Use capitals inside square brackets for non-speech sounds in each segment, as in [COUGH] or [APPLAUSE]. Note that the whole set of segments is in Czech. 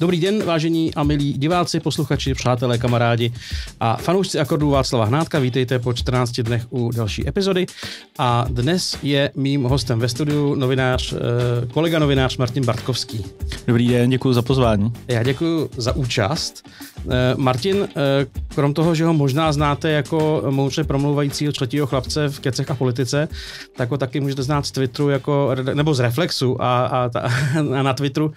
Dobrý den, vážení a milí diváci, posluchači, přátelé, kamarádi a fanoušci akordů Václava Hnátka. Vítejte po 14 dnech u další epizody. A dnes je mým hostem ve studiu novinář, eh, kolega novinář Martin Bartkovský. Dobrý den, děkuji za pozvání. Já děkuji za účast. Eh, Martin, eh, krom toho, že ho možná znáte jako moudře promluvajícího třetího chlapce v kecech a politice, tak ho taky můžete znát z Twitteru jako, nebo z Reflexu a, a, [LAUGHS] a na Twitteru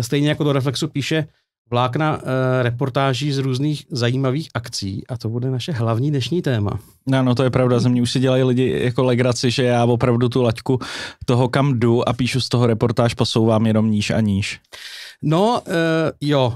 Stejně jako do Reflexu píše vlákna e, reportáží z různých zajímavých akcí a to bude naše hlavní dnešní téma. No, no to je pravda, ze mě už si dělají lidi jako legraci, že já opravdu tu laťku toho, kam jdu a píšu z toho reportáž, posouvám jenom níž a níž. No, e, jo,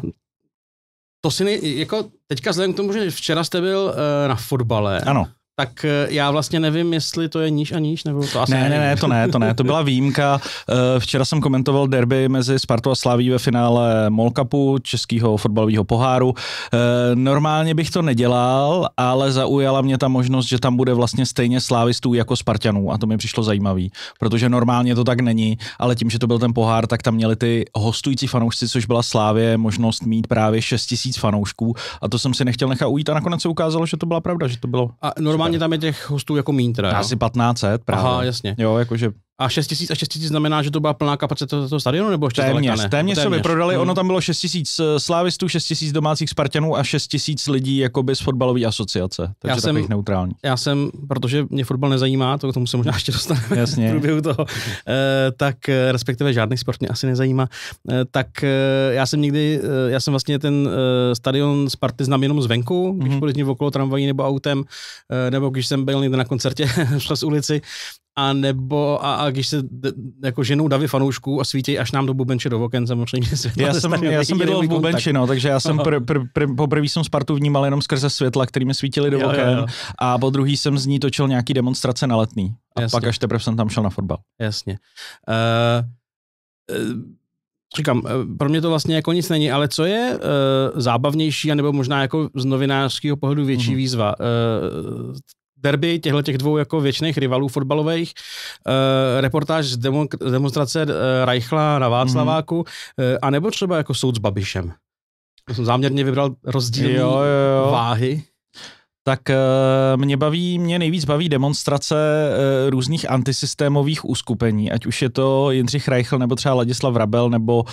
to si ne. jako teďka vzhledem k tomu, že včera jste byl e, na fotbale. Ano tak eh, já vlastně nevím, jestli to je níž a níž, nebo to asi ne, ne, ne, to ne, to ne, to byla výjimka. Eh, včera jsem komentoval derby mezi Spartou a Slaví ve finále MOL Cupu, českého fotbalového poháru. Eh, normálně bych to nedělal, ale zaujala mě ta možnost, že tam bude vlastně stejně slávistů jako Spartanů a to mi přišlo zajímavý, protože normálně to tak není, ale tím, že to byl ten pohár, tak tam měli ty hostující fanoušci, což byla Slávě, možnost mít právě 6 tisíc fanoušků a to jsem si nechtěl nechat ujít a nakonec se ukázalo, že to byla pravda, že to bylo. A Minimálně tam je těch hostů jako mín teda, Asi 1500 právě. Aha, jasně. Jo, jakože a 6 tisíc a 6 tisíc znamená, že to byla plná kapacita toho stadionu, nebo ještě téměř, daleka ne? téměř, téměř, se vyprodali, no. ono tam bylo 6 tisíc eh, slávistů, 6 tisíc domácích Spartanů a 6 tisíc lidí jakoby z fotbalové asociace, takže já jsem, neutrální. Já jsem, protože mě fotbal nezajímá, to k tomu se možná ještě dostaneme Jasně. v průběhu toho, eh, tak eh, respektive žádný sport mě asi nezajímá, tak já jsem nikdy, já jsem vlastně ten stadion Sparty znám jenom zvenku, když mm-hmm. z okolo tramvají nebo autem, nebo když jsem byl někde na koncertě [LAUGHS] z ulici, a nebo a, a když se d, jako ženou davy fanoušků a svítí až nám do Bubenče do oken, samozřejmě světla. Já jsem, já jsem bydlel v Bubenči, no, takže já jsem no. pr, pr, pr, poprvé jsem Spartu vnímal jenom skrze světla, kterými svítili do jo, oken jo, jo. a po druhý jsem z ní točil nějaký demonstrace na letný. A Jasně. pak až teprve jsem tam šel na fotbal. Jasně. Uh, uh, Říkám, eh, pro mě to vlastně jako nic není, ale co je uh, zábavnější, anebo možná jako z novinářského pohledu větší mm-hmm. výzva, uh, derby těchto těch dvou jako věčných rivalů fotbalových, e, reportáž z demok- demonstrace e, Reichla na mhm. Václaváku, mm-hmm. Eh, e, anebo třeba jako soud s Babišem. Já jsem záměrně vybral rozdíl váhy tak mě baví, mě nejvíc baví demonstrace různých antisystémových uskupení, ať už je to Jindřich Reichl, nebo třeba Ladislav Rabel, nebo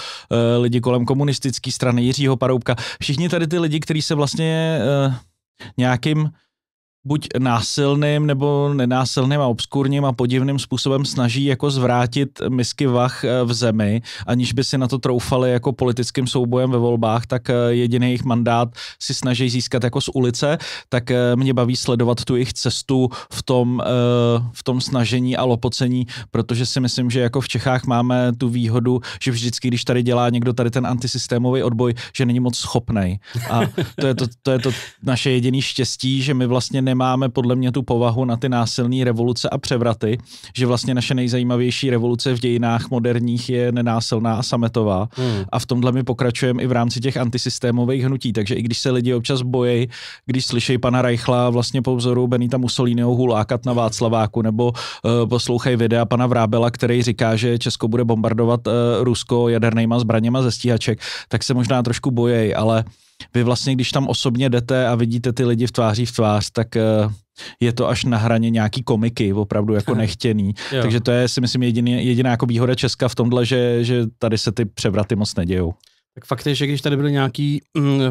lidi kolem komunistické strany Jiřího Paroubka. Všichni tady ty lidi, kteří se vlastně nějakým buď násilným nebo nenásilným a obskurním a podivným způsobem snaží jako zvrátit misky vach eh, v zemi, aniž by si na to troufali jako politickým soubojem ve volbách, tak eh, jediný jejich mandát si snaží získat jako z ulice, tak eh, mě baví sledovat tu jejich cestu v tom, v tom snažení a lopocení, protože si myslím, že jako v Čechách máme tu výhodu, že vždycky, když tady dělá někdo tady ten antisystémový odboj, že není moc schopnej. A to je to, to, je to naše jediné štěstí, že my vlastně ne nemáme podle mě tu povahu na ty násilné revoluce a převraty, že vlastně naše nejzajímavější revoluce v dějinách moderních je nenásilná a sametová. Hmm. A v tomhle my pokračujeme i v rámci těch antisystémových hnutí. Takže i když se lidi občas bojí, když slyší pana Reichla vlastně po vzoru Benita Mussoliniho hulákat na Václaváku, nebo uh, poslouchají videa pana Vrábela, který říká, že Česko bude bombardovat uh, Rusko jadernýma zbraněma ze stíhaček, tak se možná trošku bojej, ale vy vlastně, když tam osobně jdete a vidíte ty lidi v tváří v tvář, tak eh, je to až na hraně nějaký komiky, opravdu jako [LAUGHS] nechtěný. Takže to je si myslím jediný, jediná jako výhoda Česka v tomhle, že, že tady se ty převraty moc nedějou. Tak fakt je, že když tady byly nějaký mm, eh,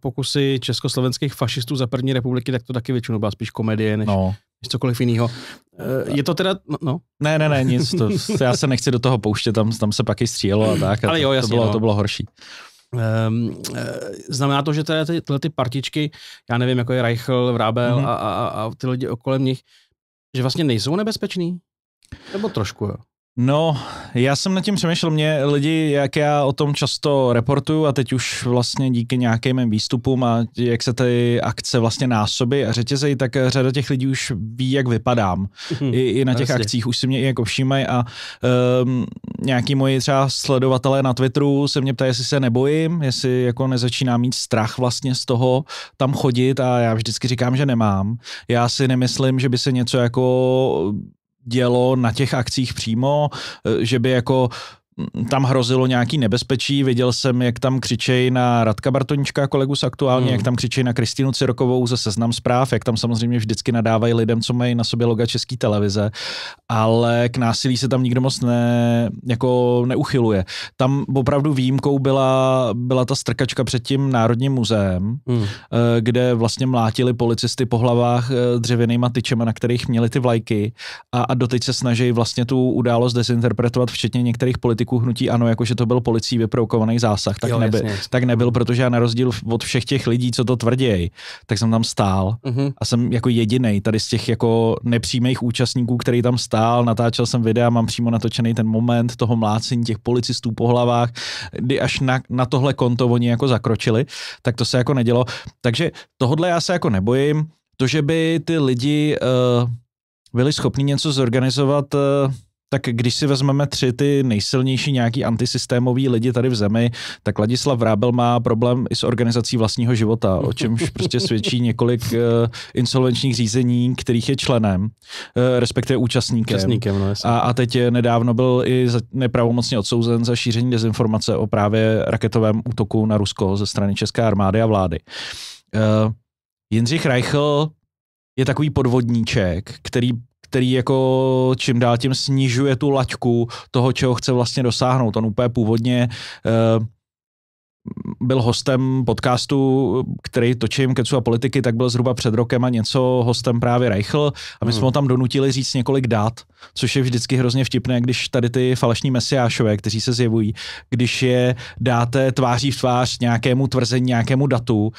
pokusy československých fašistů za první republiky, tak to taky většinou byla spíš komedie než, no. než cokoliv jiného. Eh, je to teda, no, no? Ne, ne, ne, nic, to, [LAUGHS] já se nechci do toho pouštět, tam, tam se pak i střílelo a tak. A Ale jo, jasně, to, bylo, no. to bylo horší. Um, znamená to, že tyhle, tyhle ty partičky, já nevím, jako je Reichl, Vrábel mm-hmm. a, a, a ty lidi okolo nich, že vlastně nejsou nebezpeční? Nebo trošku, jo? No, já jsem nad tím přemýšlel. Mě lidi, jak já o tom často reportuju a teď už vlastně díky nějakým mým výstupům a jak se ty akce vlastně násoby a řetězejí, tak řada těch lidí už ví, jak vypadám. Hmm, I, I na těch vlastně. akcích už si mě i jako všímají a um, nějaký moji třeba sledovatelé na Twitteru se mě ptají, jestli se nebojím, jestli jako nezačínám mít strach vlastně z toho tam chodit a já vždycky říkám, že nemám. Já si nemyslím, že by se něco jako dělo na těch akcích přímo, eh, že by jako tam hrozilo nějaký nebezpečí. Viděl jsem, jak tam křičej na Radka Bartonička, kolegu z aktuálně, hmm. jak tam křičej na Kristýnu Cirokovou ze Seznam zpráv, jak tam samozřejmě vždycky nadávají lidem, co mají na sobě loga České televize, ale k násilí se tam nikdo moc ne, jako neuchyluje. Tam opravdu výjimkou byla, byla ta strkačka před tím Národním muzeem, hmm. Eh, kde vlastně mlátili policisty po hlavách eh, dřevěnýma tyčema, na kterých měli ty vlajky a, a doteď se snaží vlastně tu událost dezinterpretovat, včetně některých politiků kritiku hnutí ano, jakože to byl policií vyprovokovaný zásah, tak, jo, neby, jasně, tak nebyl, mhm. protože já na rozdíl od všech těch lidí, co to tvrdějí, tak jsem tam stál uh-huh. a jsem jako jediný tady z těch jako nepřímých účastníků, který tam stál, natáčel jsem videa, mám přímo natočený ten moment toho mlácení těch policistů po hlavách, kdy až na, na tohle konto oni jako zakročili, tak to se jako nedělo. Takže tohle já se jako nebojím, to, že by ty lidi uh, byli schopni něco zorganizovat, uh, tak když si vezmeme tři ty nejsilnější nějaký antisystémový lidi tady v zemi, tak Ladislav Vrábel má problém i s organizací vlastního života, o čemž prostě svědčí několik uh, insolvenčních řízení, kterých je členem, uh, respektive účastníkem. účastníkem no, a, a teď je nedávno byl i za, nepravomocně odsouzen za šíření dezinformace o právě raketovém útoku na Rusko ze strany České armády a vlády. Uh, Jindřich Reichl je takový podvodníček, který který jako čím dál tím snižuje tu laťku toho, čeho chce vlastně dosáhnout. On úplně původně uh, byl hostem podcastu, který točím Kecu a politiky, tak byl zhruba před rokem a něco hostem právě Reichl a my hmm. jsme ho tam donutili říct několik dát, což je vždycky hrozně vtipné, když tady ty falešní mesiášové, kteří se zjevují, když je dáte tváří v tvář nějakému tvrzení, nějakému datu,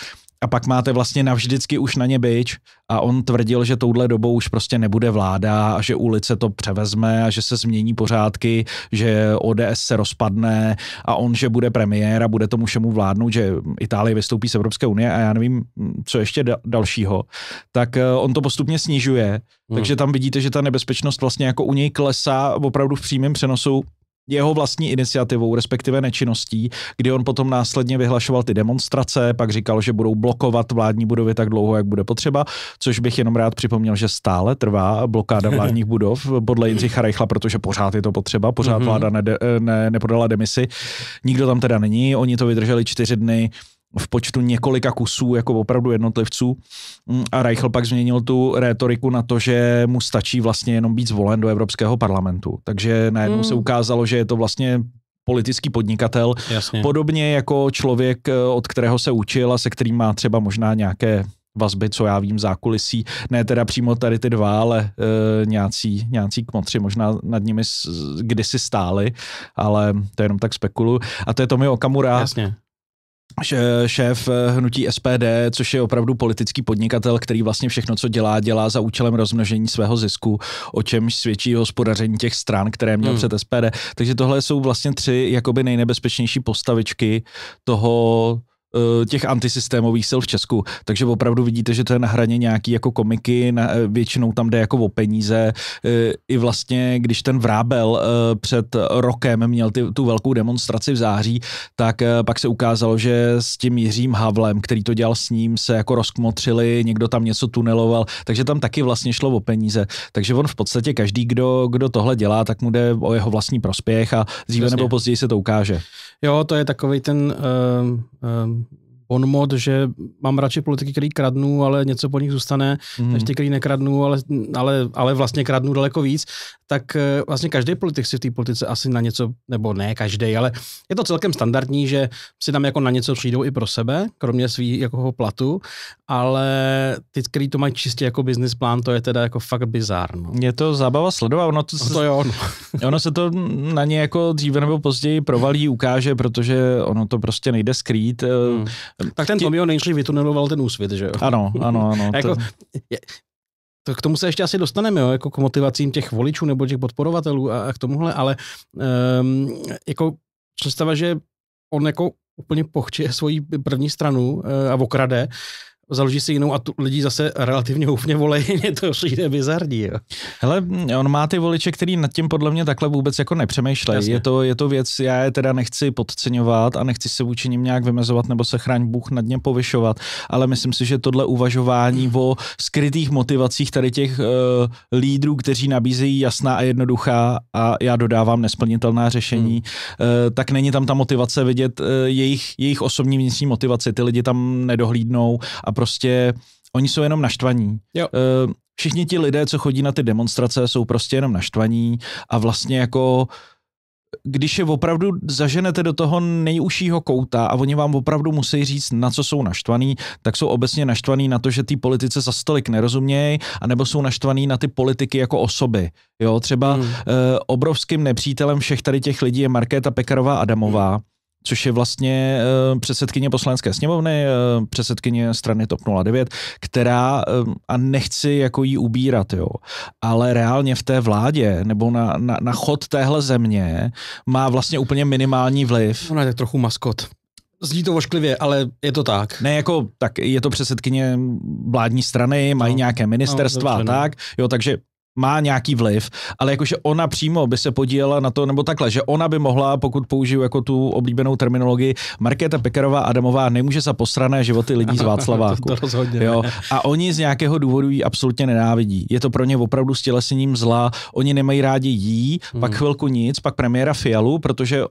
a pak máte vlastně navždycky už na ně byč a on tvrdil, že touhle dobou už prostě nebude vláda a že ulice to převezme a že se změní pořádky, že ODS se rozpadne a on, že bude premiér a bude tomu všemu vládnout, že Itálie vystoupí z Evropské unie a já nevím, co ještě dalšího, tak eh, on to postupně snižuje, hmm. takže tam vidíte, že ta nebezpečnost vlastně jako u něj klesá opravdu v přímém přenosu jeho vlastní iniciativou, respektive nečinností, kdy on potom následně vyhlašoval ty demonstrace, pak říkal, že budou blokovat vládní budovy tak dlouho, jak bude potřeba, což bych jenom rád připomněl, že stále trvá blokáda vládních budov podle Jindřicha Rejchla, protože pořád je to potřeba, pořád mm-hmm. vláda ne, ne, nepodala demisi. Nikdo tam teda není, oni to vydrželi čtyři dny, v počtu několika kusů jako opravdu jednotlivců mm, a Reichel pak změnil tu rétoriku na to, že mu stačí vlastně jenom být zvolen do Evropského parlamentu. Takže najednou mm. se hmm. ukázalo, že je to vlastně politický podnikatel, Jasně. podobně jako člověk, eh, od kterého se učil a se kterým má třeba možná nějaké vazby, co já vím, zákulisí. Ne teda přímo tady ty dva, ale e, nějací, nějací kmotři možná nad nimi s, kdysi stáli, ale to je jenom tak spekulu. A to je Tomi Okamura, Jasně šéf eh, hnutí SPD, což je opravdu politický podnikatel, který vlastně všechno, co dělá, dělá za účelem rozmnožení svého zisku, o čemž svědčí hospodaření těch stran, které měl hmm. před SPD. Takže tohle jsou vlastně tři jakoby nejnebezpečnější postavičky toho Eh, těch antisystémových sil v Česku. Takže opravdu vidíte, že to je na hraně nějaký jako komiky, na, eh, většinou tam jde jako o peníze. Eh, I vlastně, když ten Vrábel před rokem měl ty, tu velkou demonstraci v září, tak pak se ukázalo, že s tím Jiřím Havlem, který to dělal s ním, se jako rozkmotřili, někdo tam něco tuneloval, takže tam taky vlastně šlo o peníze. Takže on v podstatě každý, kdo, kdo tohle dělá, tak mu jde o jeho vlastní prospěch a dříve nebo později se to ukáže. Jo, to je takový ten um, um, bon mod, že mám radši politiky, který kradnou, ale něco po nich zůstane, mm. než ty, který nekradnou, ale, ale, ale vlastně kradnou daleko víc, tak eh, vlastně každý politik si v té politice asi na něco, nebo ne každý, ale je to celkem standardní, že si tam jako na něco přijdou i pro sebe, kromě svý jako platu, ale ty, který to mají čistě jako business plán, to je teda jako fakt bizárno. Je to zábava sledovat, ono to, no to jo, no. [LAUGHS] ono se to na ně jako dříve nebo později provalí, ukáže, protože ono to prostě nejde skrýt. Mm. Tak ten Tomio nejdřív vytuneloval ten úsvit, že jo? Ano, ano, ano. [LAUGHS] Jako to... jako, je, to k tomu se ještě asi dostaneme, jo, jako k motivacím těch voličů nebo těch podporovatelů a, a k tomuhle, ale um, jako představa, že on jako úplně pochče svoji první stranu uh, a okrade, založí si jinou a tu lidi zase relativně houfně volejí, [LAUGHS] mě to přijde bizarní. Jo. Hele, on má ty voliče, který nad tím podle mě takhle vůbec jako nepřemýšlejí. Je to, je to věc, já je teda nechci podceňovat a nechci se vůči nim nějak vymezovat nebo se chráň Bůh nad ně povyšovat, ale myslím si, že tohle uvažování o skrytých motivacích tady těch uh, lídrů, kteří nabízejí jasná a jednoduchá a já dodávám nesplnitelná řešení, hmm. uh, tak není tam ta motivace vidět uh, jejich, jejich osobní vnitřní motivace, ty lidi tam nedohlídnou a prostě oni jsou jenom naštvaní. Jo. Uh, všichni ti lidé, co chodí na ty demonstrace, jsou prostě jenom naštvaní a vlastně jako když je opravdu zaženete do toho nejužšího kouta a oni vám opravdu musí říct, na co jsou naštvaní, tak jsou obecně naštvaní na to, že ty politice za stolik nerozumějí, anebo jsou naštvaní na ty politiky jako osoby. Jo, třeba hmm. uh, obrovským nepřítelem všech tady těch lidí je Markéta Pekarová Adamová, hmm což je vlastně eh, předsedkyně poslanecké sněmovny, eh, předsedkyně strany TOP 09, která, eh, a nechci jako jí ubírat, jo, ale reálně v té vládě nebo na, na, na chod téhle země má vlastně úplně minimální vliv. Ona je tak trochu maskot. Zní to ošklivě, ale je to tak. Ne, jako tak je to předsedkyně vládní strany, mají no, nějaké no, ministerstva no, dobře, tak, jo, takže má nějaký vliv, ale jakože ona přímo by se podílela na to, nebo takhle, že ona by mohla, pokud použiju jako tu oblíbenou terminologii, Markéta Pekarová Adamová nemůže za posrané životy lidí z [LAUGHS] Václaváku. to, to rozhodně jo? A oni z nějakého důvodu ji absolutně nenávidí. Je to pro ně opravdu stělesněním zla, oni nemají rádi jí, hmm. pak chvilku nic, pak premiéra Fialu, protože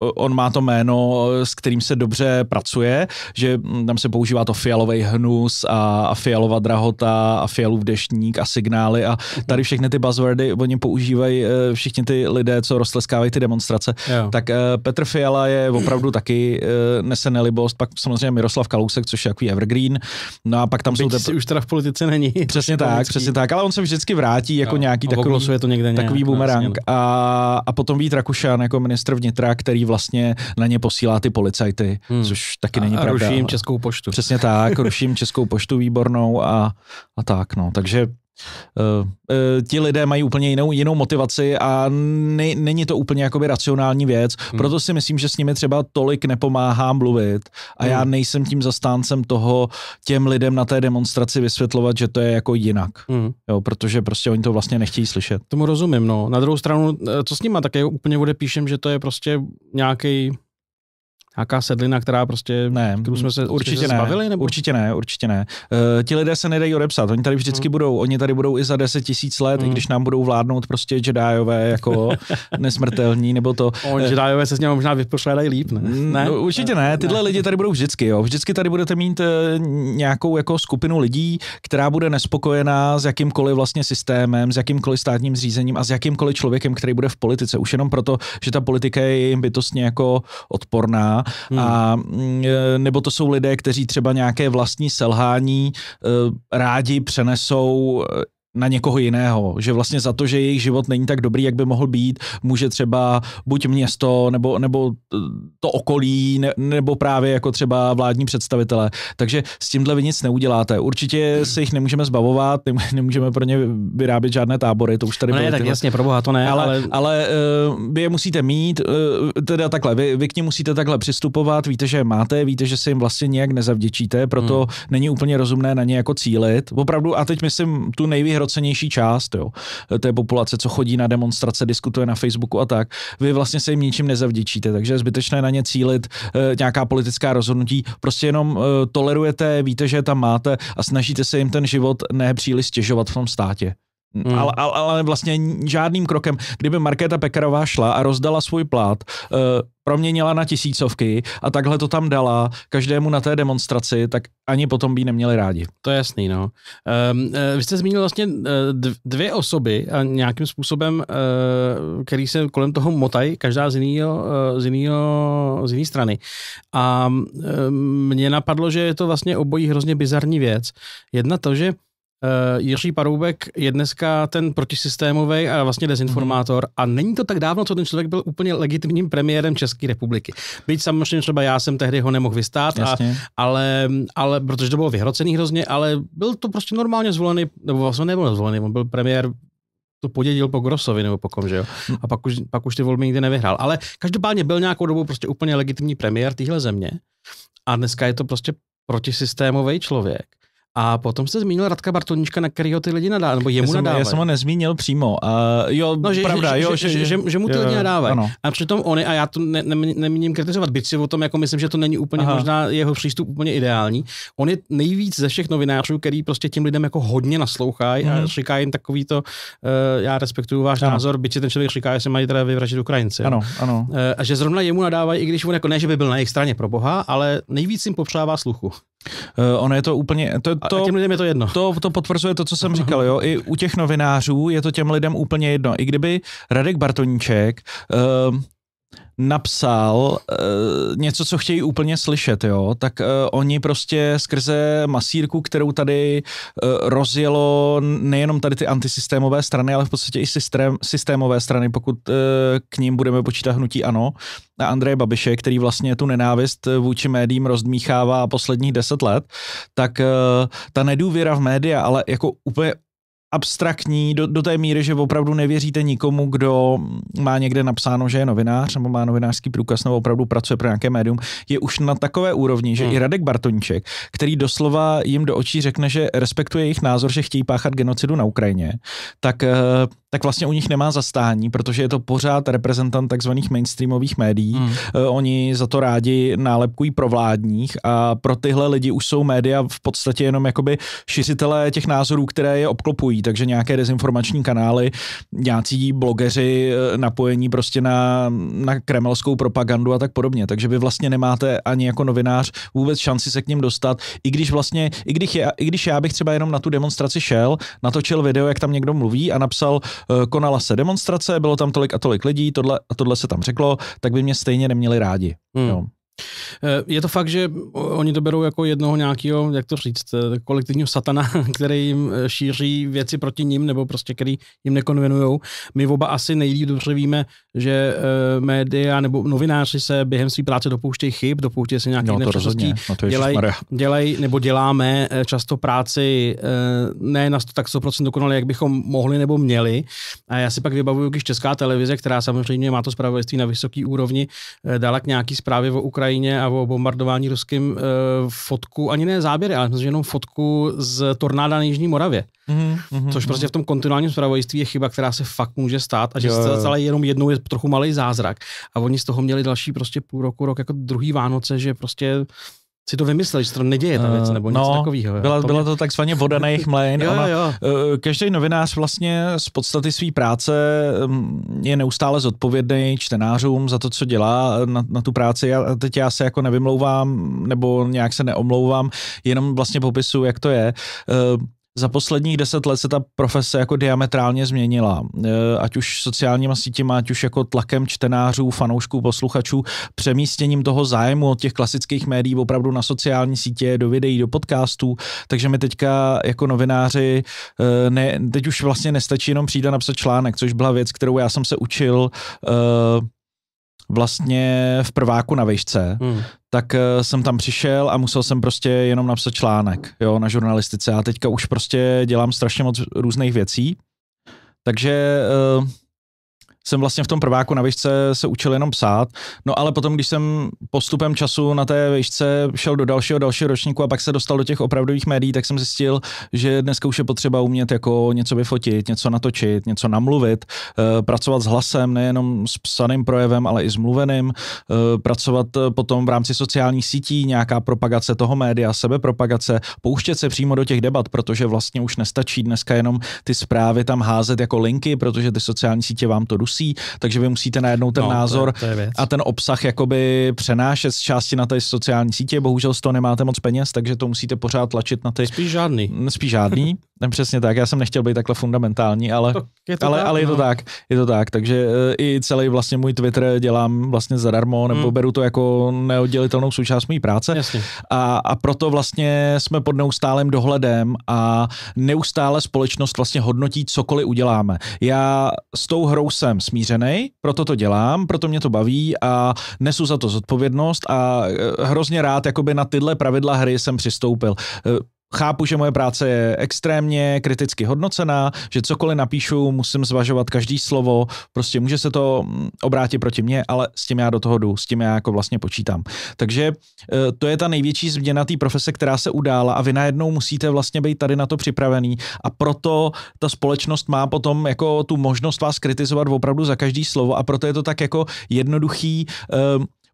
on má to jméno, s kterým se dobře pracuje, že tam se používá to fialový hnus a, a fialová drahota a fialův deštník a signály a tady všechny ty buzzwordy, oni používají eh, všichni ty lidé, co rozleskávají ty demonstrace. Jo. Tak eh, Petr Fiala je opravdu taky eh, nese nelibost, pak samozřejmě Miroslav Kalousek, což je jaký evergreen, no a pak tam Byť jsou... Tepl... už teda v politice není. Přesně tak, komický. přesně tak, ale on se vždycky vrátí jako jo. nějaký a takový, to někde nějak, takový no, bumerang. No. A, a potom Vít Rakušan jako ministr vnitra, který vlastně na ně posílá ty policajty, hmm. což taky a, není a pravda. A ruším ale... Českou poštu. Přesně tak, ruším Českou poštu výbornou a, a tak. No. Takže Eh, eh, ti lidé mají úplně jinou, jinou motivaci a ne, není to úplně jakoby racionální věc, hmm. proto si myslím, že s nimi třeba tolik nepomáhá mluvit a hmm. já nejsem tím zastáncem toho těm lidem na té demonstraci vysvětlovat, že to je jako jinak, hmm. jo, protože prostě oni to vlastně nechtějí slyšet. Tomu rozumím, no. Na druhou stranu, eh, co s nima také úplně odepíšem, že to je prostě nějaký nějaká sedlina, která prostě, ne, kterou jsme se určitě se ne, zbavili? Nebo? Určitě ne, určitě ne. Uh, ti lidé se nedají odepsat, oni tady vždycky hmm. budou, oni tady budou i za 10 tisíc let, hmm. i když nám budou vládnout prostě Jediové jako [LAUGHS] nesmrtelní, nebo to. On, Jediové se s ním možná vypošládají líp, ne? Mm, ne? No, určitě ne, tyhle ne. lidi tady budou vždycky, jo. Vždycky tady budete mít uh, nějakou jako skupinu lidí, která bude nespokojená s jakýmkoliv vlastně systémem, s jakýmkoliv státním zřízením a s jakýmkoliv člověkem, který bude v politice. Už jenom proto, že ta politika je jim bytostně jako odporná Hmm. A mm, nebo to jsou lidé, kteří třeba nějaké vlastní selhání eh, rádi přenesou eh, na někoho jiného, že vlastně za to, že jejich život není tak dobrý, jak by mohl být, může třeba buď město nebo, nebo eh, to okolí, ne, nebo právě jako třeba vládní představitele. Takže s tímhle vy nic neuděláte. Určitě se jich nemůžeme zbavovat, [LAUGHS] nemůžeme pro ně vyrábět žádné tábory, to už tady bylo. No ne, tak jasně, pro boha to ne. Ale, ale... ale uh, vy je musíte mít, uh, teda takhle, vy, vy k ním musíte takhle přistupovat, víte, že je máte, víte, že se jim vlastně nějak nezavděčíte, proto hmm. není úplně rozumné na ně jako cílit. Opravdu, a teď myslím tu nejvýhodnější nejrocenější část jo, té populace, co chodí na demonstrace, diskutuje na Facebooku a tak, vy vlastně se jim ničím nezavděčíte, takže je zbytečné na ně cílit e, nějaká politická rozhodnutí, prostě jenom e, tolerujete, víte, že je tam máte a snažíte se jim ten život nepříliš stěžovat v tom státě. Hmm. hmm. Ale, ale, ale vlastně žádným krokem. Kdyby Markéta Pekarová šla a rozdala svůj plát, e, eh, proměnila na tisícovky a takhle to tam dala každému na té demonstraci, tak ani potom by neměli rádi. To je jasný, no. E, vy jste zmínil vlastně eh, dvě osoby a nějakým způsobem, e, který se kolem toho motají, každá z jiného, z jiného, z jiné strany. A um, ehm, mě napadlo, že je to vlastně obojí hrozně bizarní věc. Jedna to, že Uh, Jiří Paroubek je dneska ten protisystémový a vlastně dezinformátor mm. a není to tak dávno, co ten člověk byl úplně legitimním premiérem České republiky. Byť samozřejmě třeba já jsem tehdy ho nemohl vystát, a, ale, ale, protože to bylo vyhrocený hrozně, ale byl to prostě normálně zvolený, nebo vlastně nebyl zvolený, on byl premiér to podědil po Grosovi nebo po kom, že jo? Hm. A pak už, pak už ty volby nikdy nevyhrál. Ale každopádně byl nějakou dobu prostě úplně legitimní premiér téhle země a dneska je to prostě protisystémový člověk a potom se zmínil Radka Bartonička, na kterého ty lidi nadávají, nebo jemu nadávají. Já jsem ho nezmínil přímo. Uh, jo, no, že, pravda, že, jo, že, že, že, že, že mu ty jo, lidi nadávají. Ano. A přitom oni, a já to ne, ne, nemíním kritizovat, byť si o tom, jako myslím, že to není úplně Aha. možná jeho přístup úplně ideální. On je nejvíc ze všech novinářů, který prostě tím lidem jako hodně naslouchají hmm. a mhm. říká jim takový to, uh, já respektuju váš ano. názor, byť si ten člověk říká, že se mají teda vyvražit Ukrajinci. Ano, ano. Uh, a že zrovna jemu nadávají, i když on jako ne, že by byl na jejich straně pro boha, ale nejvíc jim popřává sluchu. Uh, ono je to úplně, to, to, a těm lidem je to jedno. To, to potvrzuje to, co jsem říkal. Jo? I u těch novinářů je to těm lidem úplně jedno. I kdyby Radek Bartoníček uh, napsal e, něco, co chtějí úplně slyšet, jo, tak e, oni prostě skrze masírku, kterou tady e, rozjelo nejenom tady ty antisystémové strany, ale v podstatě i systém, systémové strany, pokud e, k ním budeme počítat hnutí ano, a Andreje Babiše, který vlastně tu nenávist vůči médiím rozdmíchává posledních deset let, tak e, ta nedůvěra v média, ale jako úplně abstraktní do, do té míry, že opravdu nevěříte nikomu, kdo má někde napsáno, že je novinář nebo má novinářský průkaz nebo opravdu pracuje pro nějaké médium, je už na takové úrovni, že hmm. i Radek Bartoníček, který doslova jim do očí řekne, že respektuje jejich názor, že chtějí páchat genocidu na Ukrajině, tak eh, tak vlastně u nich nemá zastání, protože je to pořád reprezentant takzvaných mainstreamových médií. Mm. Oni za to rádi nálepkují provládních a pro tyhle lidi už jsou média v podstatě jenom jakoby šiřitelé těch názorů, které je obklopují, takže nějaké dezinformační kanály, nějací blogeři eh, napojení prostě na, na kremelskou propagandu a tak podobně. Takže vy vlastně nemáte ani jako novinář vůbec šanci se k ním dostat, i když vlastně, i když, je, i když já bych třeba jenom na tu demonstraci šel, natočil video, jak tam někdo mluví a napsal, Eh, konala se demonstrace, bylo tam tolik a tolik lidí, tohle a tohle se tam řeklo, tak by mě stejně neměli rádi. Hmm. Jo. Eh, je to fakt, že oni to berou jako jednoho nějakého, jak to říct, eh, kolektivního satana, [LAUGHS] který jim eh, šíří věci proti ním, nebo prostě který jim nekonvenují. My oba asi nejlíp dobře víme, že média nebo novináři se během své práce dopouštějí chyb, dopouštějí se nějakých no, nepřesností, no dělají dělaj, nebo děláme často práci ne na to tak 100% dokonale, jak bychom mohli nebo měli. A já si pak vybavuju, když Česká televize, která samozřejmě má to zpravodajství na vysoké úrovni, dala k nějaký zprávě o Ukrajině Ukrajině a o bombardování ruským e, fotku, ani ne záběry, ale myslím, jenom fotku z tornáda na Jižní Moravě. Mm-hmm, což mm-hmm. prostě mhm. v tom kontinuálním zpravodajství je chyba, která se fakt může stát a že se celé jenom jednou je trochu malý zázrak. A oni z toho měli další prostě půl roku, rok jako druhý Vánoce, že prostě si to vymyslel, že se to neděje ta věc, eh, nebo no, nic takového. Byla, byla to takzvaně voda na jejich mlén. [LAUGHS] jo, ona, jo. Eh, každý novinář vlastně z podstaty své práce mm, je neustále zodpovědný čtenářům za to, co dělá eh, na, na tu práci. A teď já se jako nevymlouvám nebo nějak se neomlouvám, jenom vlastně popisu, jak to je za posledních deset let se ta profese jako diametrálně změnila. E, ať už sociálníma sítěma, ať už jako tlakem čtenářů, fanoušků, posluchačů, přemístěním toho zájmu od těch klasických médií opravdu na sociální sítě, do videí, do podcastů. Takže my teďka jako novináři, e, ne, teď už vlastně nestačí jenom přijít a napsat článek, což byla věc, kterou já jsem se učil uh, vlastně v prváku na výšce, hmm. tak eh, jsem tam přišel a musel jsem prostě jenom napsat článek jo, na žurnalistice. A teďka už prostě dělám strašně moc různých věcí. Takže eh, jsem vlastně v tom prváku na výšce se učil jenom psát, no ale potom, když jsem postupem času na té výšce šel do dalšího, dalšího ročníku a pak se dostal do těch opravdových médií, tak jsem zjistil, že dneska už je potřeba umět jako něco vyfotit, něco natočit, něco namluvit, eh, pracovat s hlasem, nejenom s psaným projevem, ale i s mluveným, eh, pracovat potom v rámci sociálních sítí, nějaká propagace toho média, sebepropagace, pouštět se přímo do těch debat, protože vlastně už nestačí dneska jenom ty zprávy tam házet jako linky, protože ty sociální sítě vám to dusí souvisí, takže vy musíte najednou ten no, názor to je, to je a ten obsah jakoby přenášet z části na ty sociální sítě. Bohužel z toho nemáte moc peněz, takže to musíte pořád tlačit na ty. Spíš žádný. Mm, spíš žádný. [LAUGHS] Přesně tak, já jsem nechtěl být takhle fundamentální, ale, je to ale, tak, ale je to no. tak, je to tak, takže eh, i celý vlastně můj Twitter dělám vlastně zadarmo, nebo mm. beru to jako neoddělitelnou součást mojí práce a, a proto vlastně jsme pod neustálým dohledem a neustále společnost vlastně hodnotí, cokoliv uděláme. Já s tou hrou jsem smířený, proto to dělám, proto mě to baví a nesu za to zodpovědnost a eh, hrozně rád jakoby na tyhle pravidla hry jsem přistoupil. Eh, Chápu, že moje práce je extrémně kriticky hodnocená, že cokoliv napíšu, musím zvažovat každý slovo, prostě může se to mm, obrátit proti mně, ale s tím já do toho jdu, s tím já jako vlastně počítám. Takže e, to je ta největší změna té profese, která se udála a vy najednou musíte vlastně být tady na to připravený a proto ta společnost má potom jako tu možnost vás kritizovat opravdu za každý slovo a proto je to tak jako jednoduchý e,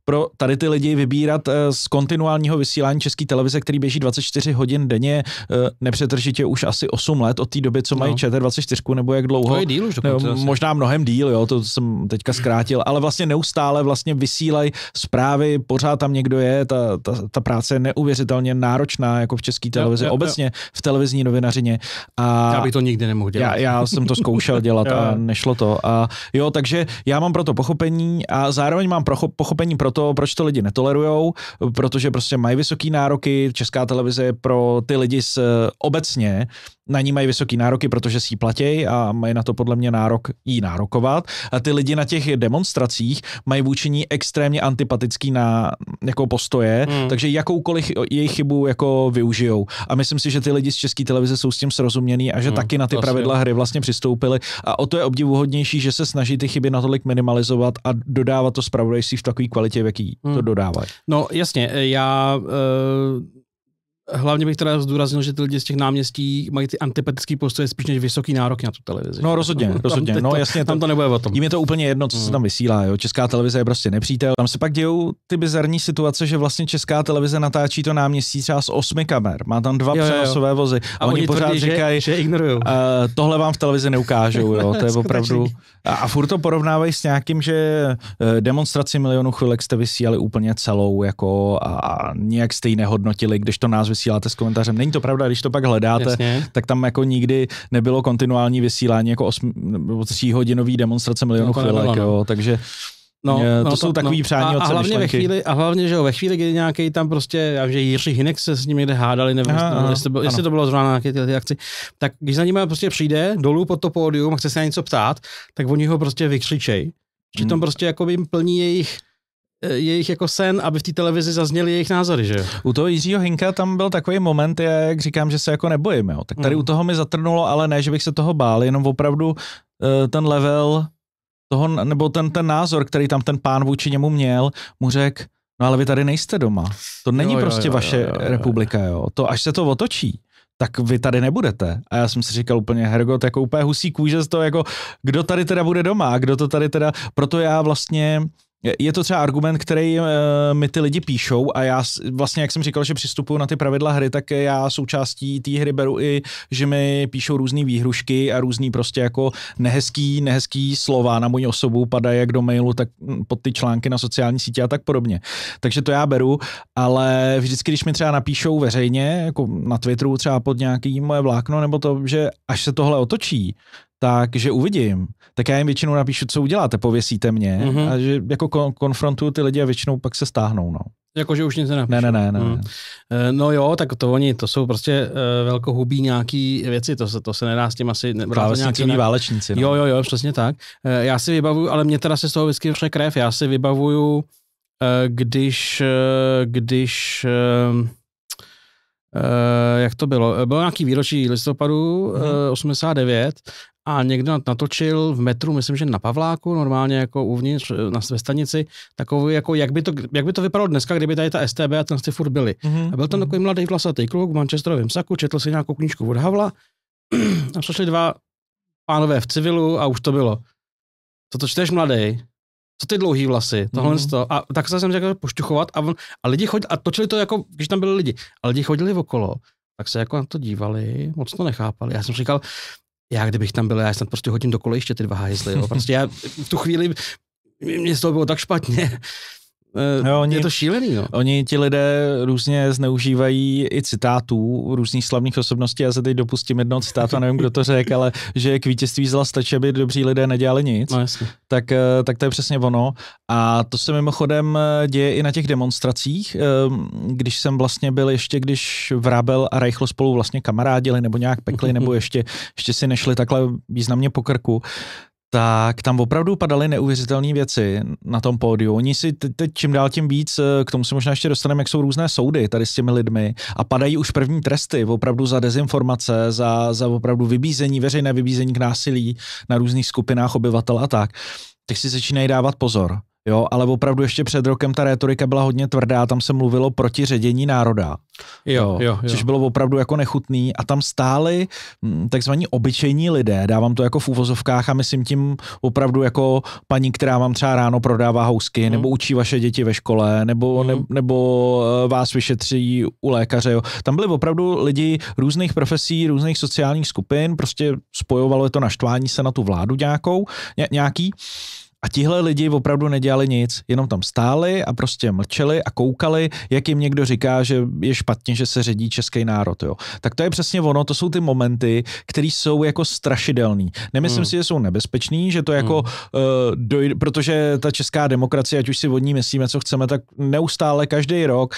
pro tady ty lidi vybírat eh, z kontinuálního vysílání České televize, který běží 24 hodin denně, eh, nepřetržitě už asi 8 let od té doby, co mají no. ČT24, nebo jak dlouho. To je díl už eh, dokonce, no, možná mnohem díl, jo, to jsem teďka zkrátil, ale vlastně neustále vlastně vysílají zprávy, pořád tam někdo je, ta, ta, ta práce je neuvěřitelně náročná, jako v české televizi, jo, jo, obecně jo. v televizní novinařině. A já bych to nikdy nemohl dělat. Já, já jsem to zkoušel dělat [LAUGHS] a nešlo to. A jo, takže já mám pro to pochopení a zároveň mám pochopení pro to, proč to lidi netolerujou, protože prostě mají vysoké nároky, česká televize je pro ty lidi s, eh, obecně na ní mají vysoké nároky, protože si ji platí a mají na to podle mě nárok jí nárokovat. A ty lidi na těch demonstracích mají vůči ní extrémně antipatický na jako postoje, mm. takže jakoukoliv jejich chybu jako využijou. A myslím si, že ty lidi z české televize jsou s tím srozuměný a že mm, taky na ty vlastně. pravidla hry vlastně přistoupili. A o to je obdivuhodnější, že se snaží ty chyby natolik minimalizovat a dodávat to zpravodajství v takové kvalitě, v jaký mm. to hmm. dodávají. No jasně, já uh Hlavně bych teda zdůraznil, že ty lidi z těch náměstí mají ty antipatické postoje spíš než vysoký nárok na tu televizi. No rozhodně, rozhodně. Tam, no jasně, tam to nebude o tom. Jím je to úplně jedno, co se hmm. tam vysílá. Jo. Česká televize je prostě nepřítel. Tam se pak dějou ty bizarní situace, že vlastně česká televize natáčí to náměstí třeba z osmi kamer. Má tam dva jo, přenosové vozy. A, a oni, oni pořád tvrdí, říkají, že, že ignorují. Uh, tohle vám v televizi neukážou. Jo. To je [LAUGHS] opravdu. A, a furt to porovnávají s nějakým, že e, demonstraci milionů chvilek jste vysílali úplně celou jako a, a nějak jste ji nehodnotili, když to názvy vysíláte s komentářem. Není to pravda, když to pak hledáte, Jasně. tak tam jako nikdy nebylo kontinuální vysílání jako 8, 3 hodinový demonstrace milionů no, chvilek, no. jo, takže No, je, to no, jsou to, takový no, přání a, a hlavně myšlenky. ve chvíli, A hlavně, že jo, ve chvíli, kdy nějaký tam prostě, já že Jiří Hinek se s nimi někde hádali, nevím, aha, aha, jestli, to bylo, jestli to bylo zrovna nějaké ty, ty akci, tak když za nimi prostě přijde dolů pod to pódium a chce se na něco ptát, tak oni ho prostě vykřičej. Přitom hmm. prostě jako plní jejich Eh, jejich jako sen, aby v té televizi zazněly jejich názory, že U toho Jiřího Hinka tam byl takový moment, já jak říkám, že se jako nebojím, jo. Tak tady mm. u toho mi zatrnulo, ale ne, že bych se toho bál, jenom opravdu eh, ten level toho, nebo ten, ten názor, který tam ten pán vůči němu měl, mu řekl, no ale vy tady nejste doma. To není jo, prostě jo, jo, vaše jo, jo, jo. republika, jo. To až se to otočí, tak vy tady nebudete. A já jsem si říkal úplně, hergot, jako úplně husí kůže z toho, jako kdo tady teda bude doma, kdo to tady teda, proto já vlastně je to třeba argument, který uh, mi ty lidi píšou a já vlastně, jak jsem říkal, že přistupuju na ty pravidla hry, tak já součástí té hry beru i, že mi píšou různé výhrušky a různý prostě jako nehezký, nehezký slova na můj osobu padají jak do mailu, tak hm, pod ty články na sociální sítě a tak podobně. Takže to já beru, ale vždycky, když mi třeba napíšou veřejně, jako na Twitteru třeba pod nějaký moje vlákno, nebo to, že až se tohle otočí, takže uvidím. Tak já jim většinou napíšu, co uděláte, pověsíte mě mm-hmm. a že jako kon- konfrontuju ty lidi a většinou pak se stáhnou. No. Jako, že už nic nenapíšu. Ne, ne, ne. ne. Hmm. No jo, tak to oni, to jsou prostě uh, velkohubí nějaký věci, to se, to se nedá s tím asi... Klávesnicoví nějaký... válečníci. No. Jo, jo, jo, přesně tak. Uh, já si vybavuju, ale mě teda se z toho vždycky vše krev, já si vybavuju, uh, když, uh, když uh, Uh, jak to bylo? Bylo nějaký výročí listopadu mm-hmm. uh, 89 a někdo natočil v metru, myslím, že na Pavláku, normálně jako uvnitř eh, na své stanici, takový jako, jak by, to, jak by to vypadalo dneska, kdyby tady ta STB a ten furt byli. Mm-hmm. A byl tam mhm. takový mladý vlasatý kluk v manchesterovém saku, četl si nějakou knížku od Havla [CLEARS THROAT] a přišli dva pánové v civilu a už to bylo. Co to čteš, mladý? co ty dlouhý vlasy, tohle mm-hmm. to. A tak se jsem řekl pošťuchovat a, on, a lidi chodili, a točili to jako, když tam byli lidi, a lidi chodili okolo, tak se jako na to dívali, moc to nechápali. Já jsem říkal, já kdybych tam byl, já snad prostě hodím do kolejiště ty dva hajzly, jo. Prostě já v tu chvíli, mě z toho bylo tak špatně. Eh, jo, oni, je to šílený. Jo. No. Oni ti lidé různě zneužívají i citátů různých slavných osobností. Já se teď dopustím jedno citátu, nevím, kdo to řekl, ale že k vítězství zla stačí, aby dobří lidé nedělali nic. No, Tak, eh, tak to je přesně ono. A to se mimochodem eh, děje i na těch demonstracích. Když jsem vlastně byl ještě, když Vrábel a Reichlo spolu vlastně kamarádili nebo nějak pekli, nebo ještě, ještě si nešli takhle významně po krku, tak tam opravdu padaly neuvěřitelné věci na tom pódiu. Oni si teď čím dál tím víc, eh, k tomu se možná ještě dostaneme, jak jsou různé soudy tady s těmi lidmi a padají už první tresty opravdu za dezinformace, za, za opravdu vybízení, veřejné vybízení k násilí na různých skupinách obyvatel a tak. Tak si začínají dávat pozor. Jo, ale opravdu ještě před rokem ta retorika byla hodně tvrdá, tam se mluvilo proti ředění národa. Jo, jo, jo. Což bylo opravdu jako nechutný a tam stáli mm, takzvaní obyčejní lidé, dávám to jako v úvozovkách a myslím tím opravdu jako paní, která vám třeba ráno prodává housky, mm. nebo učí vaše děti ve škole, nebo, mm. ne, nebo eh, vás vyšetří u lékaře. Jo. Tam byly opravdu lidi různých profesí, různých sociálních skupin, prostě spojovalo je to naštvání se na tu vládu nějakou, ně, nějaký. A tihle lidi opravdu nedělali nic, jenom tam stáli a prostě mlčeli a koukali, jak jim někdo říká, že je špatně, že se ředí český národ. Jo. Tak to je přesně ono, to jsou ty momenty, které jsou jako strašidelný. Nemyslím hmm. si, že jsou nebezpečný, že to hmm. jako hmm. uh, dojde, protože ta česká demokracie, ať už si od ní myslíme, co chceme, tak neustále každý rok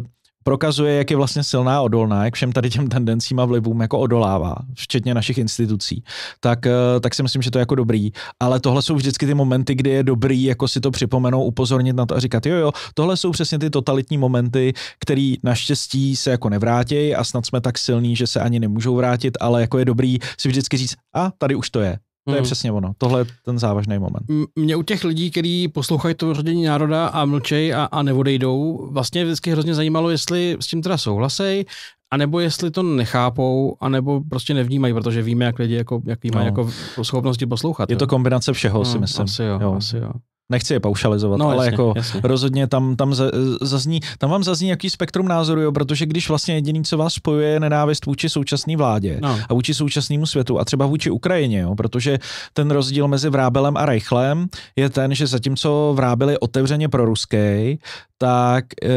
uh, prokazuje, jak je vlastně silná odolná, jak všem tady těm tendencím a vlivům jako odolává, včetně našich institucí, tak, eh, tak si myslím, že to je jako dobrý. Ale tohle jsou vždycky ty momenty, kdy je dobrý jako si to připomenout, upozornit na to a říkat, jo, jo, tohle jsou přesně ty totalitní momenty, který naštěstí se jako nevrátí a snad jsme tak silní, že se ani nemůžou vrátit, ale jako je dobrý si vždycky říct, a tady už to je, to je hmm. přesně ono. Tohle je ten závažný moment. Mě u těch lidí, kteří poslouchají to rodění národa a mlčej a, a neodejdou, vlastně vždycky hrozně zajímalo, jestli s tím teda souhlasej, anebo jestli to nechápou, anebo prostě nevnímají, protože víme, jak lidi jako, jaký mají no. jako schopnosti poslouchat. Je jo? to kombinace všeho, no, si hmm, myslím. Asi jo, jo. Asi jo nechci je paušalizovat, no, ale jasně, jako jasně. rozhodně tam, tam zazní, tam vám zazní jaký spektrum názorů, jo, protože když vlastně jediný, co vás spojuje, je nenávist vůči současné vládě no. a vůči současnému světu a třeba vůči Ukrajině, jo, protože ten rozdíl mezi Vrábelem a Reichlem je ten, že zatímco Vrábel je otevřeně ruský, tak e,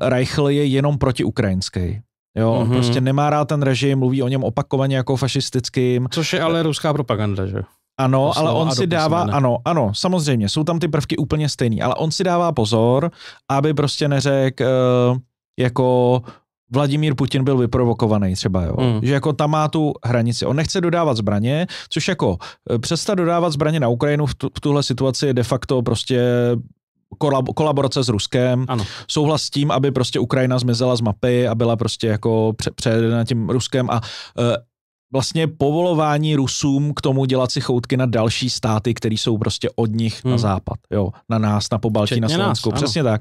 Reichl je jenom proti ukrajinský. Jo, mm-hmm. prostě nemá rád ten režim, mluví o něm opakovaně jako fašistickým. Což je ale ruská propaganda, že? Ano, to ale on si dává, ano, ano, samozřejmě, jsou tam ty prvky úplně stejný, ale on si dává pozor, aby prostě neřekl uh, jako Vladimír Putin byl vyprovokovaný třeba, jo. Mm. Že jako tam má tu hranici. On nechce dodávat zbraně, což jako eh, přestat dodávat zbraně na Ukrajinu v, tu, v tuhle situaci je de facto prostě kolab- kolaborace s Ruskem, ano. souhlas s tím, aby prostě Ukrajina zmizela z mapy a byla prostě jako pře- přejedena tím Ruskem a uh, vlastně povolování Rusům k tomu dělat si choutky na další státy, které jsou prostě od nich hmm. na západ, jo, na nás, na Pobaltí, na Slovensku, nás, přesně ano. tak.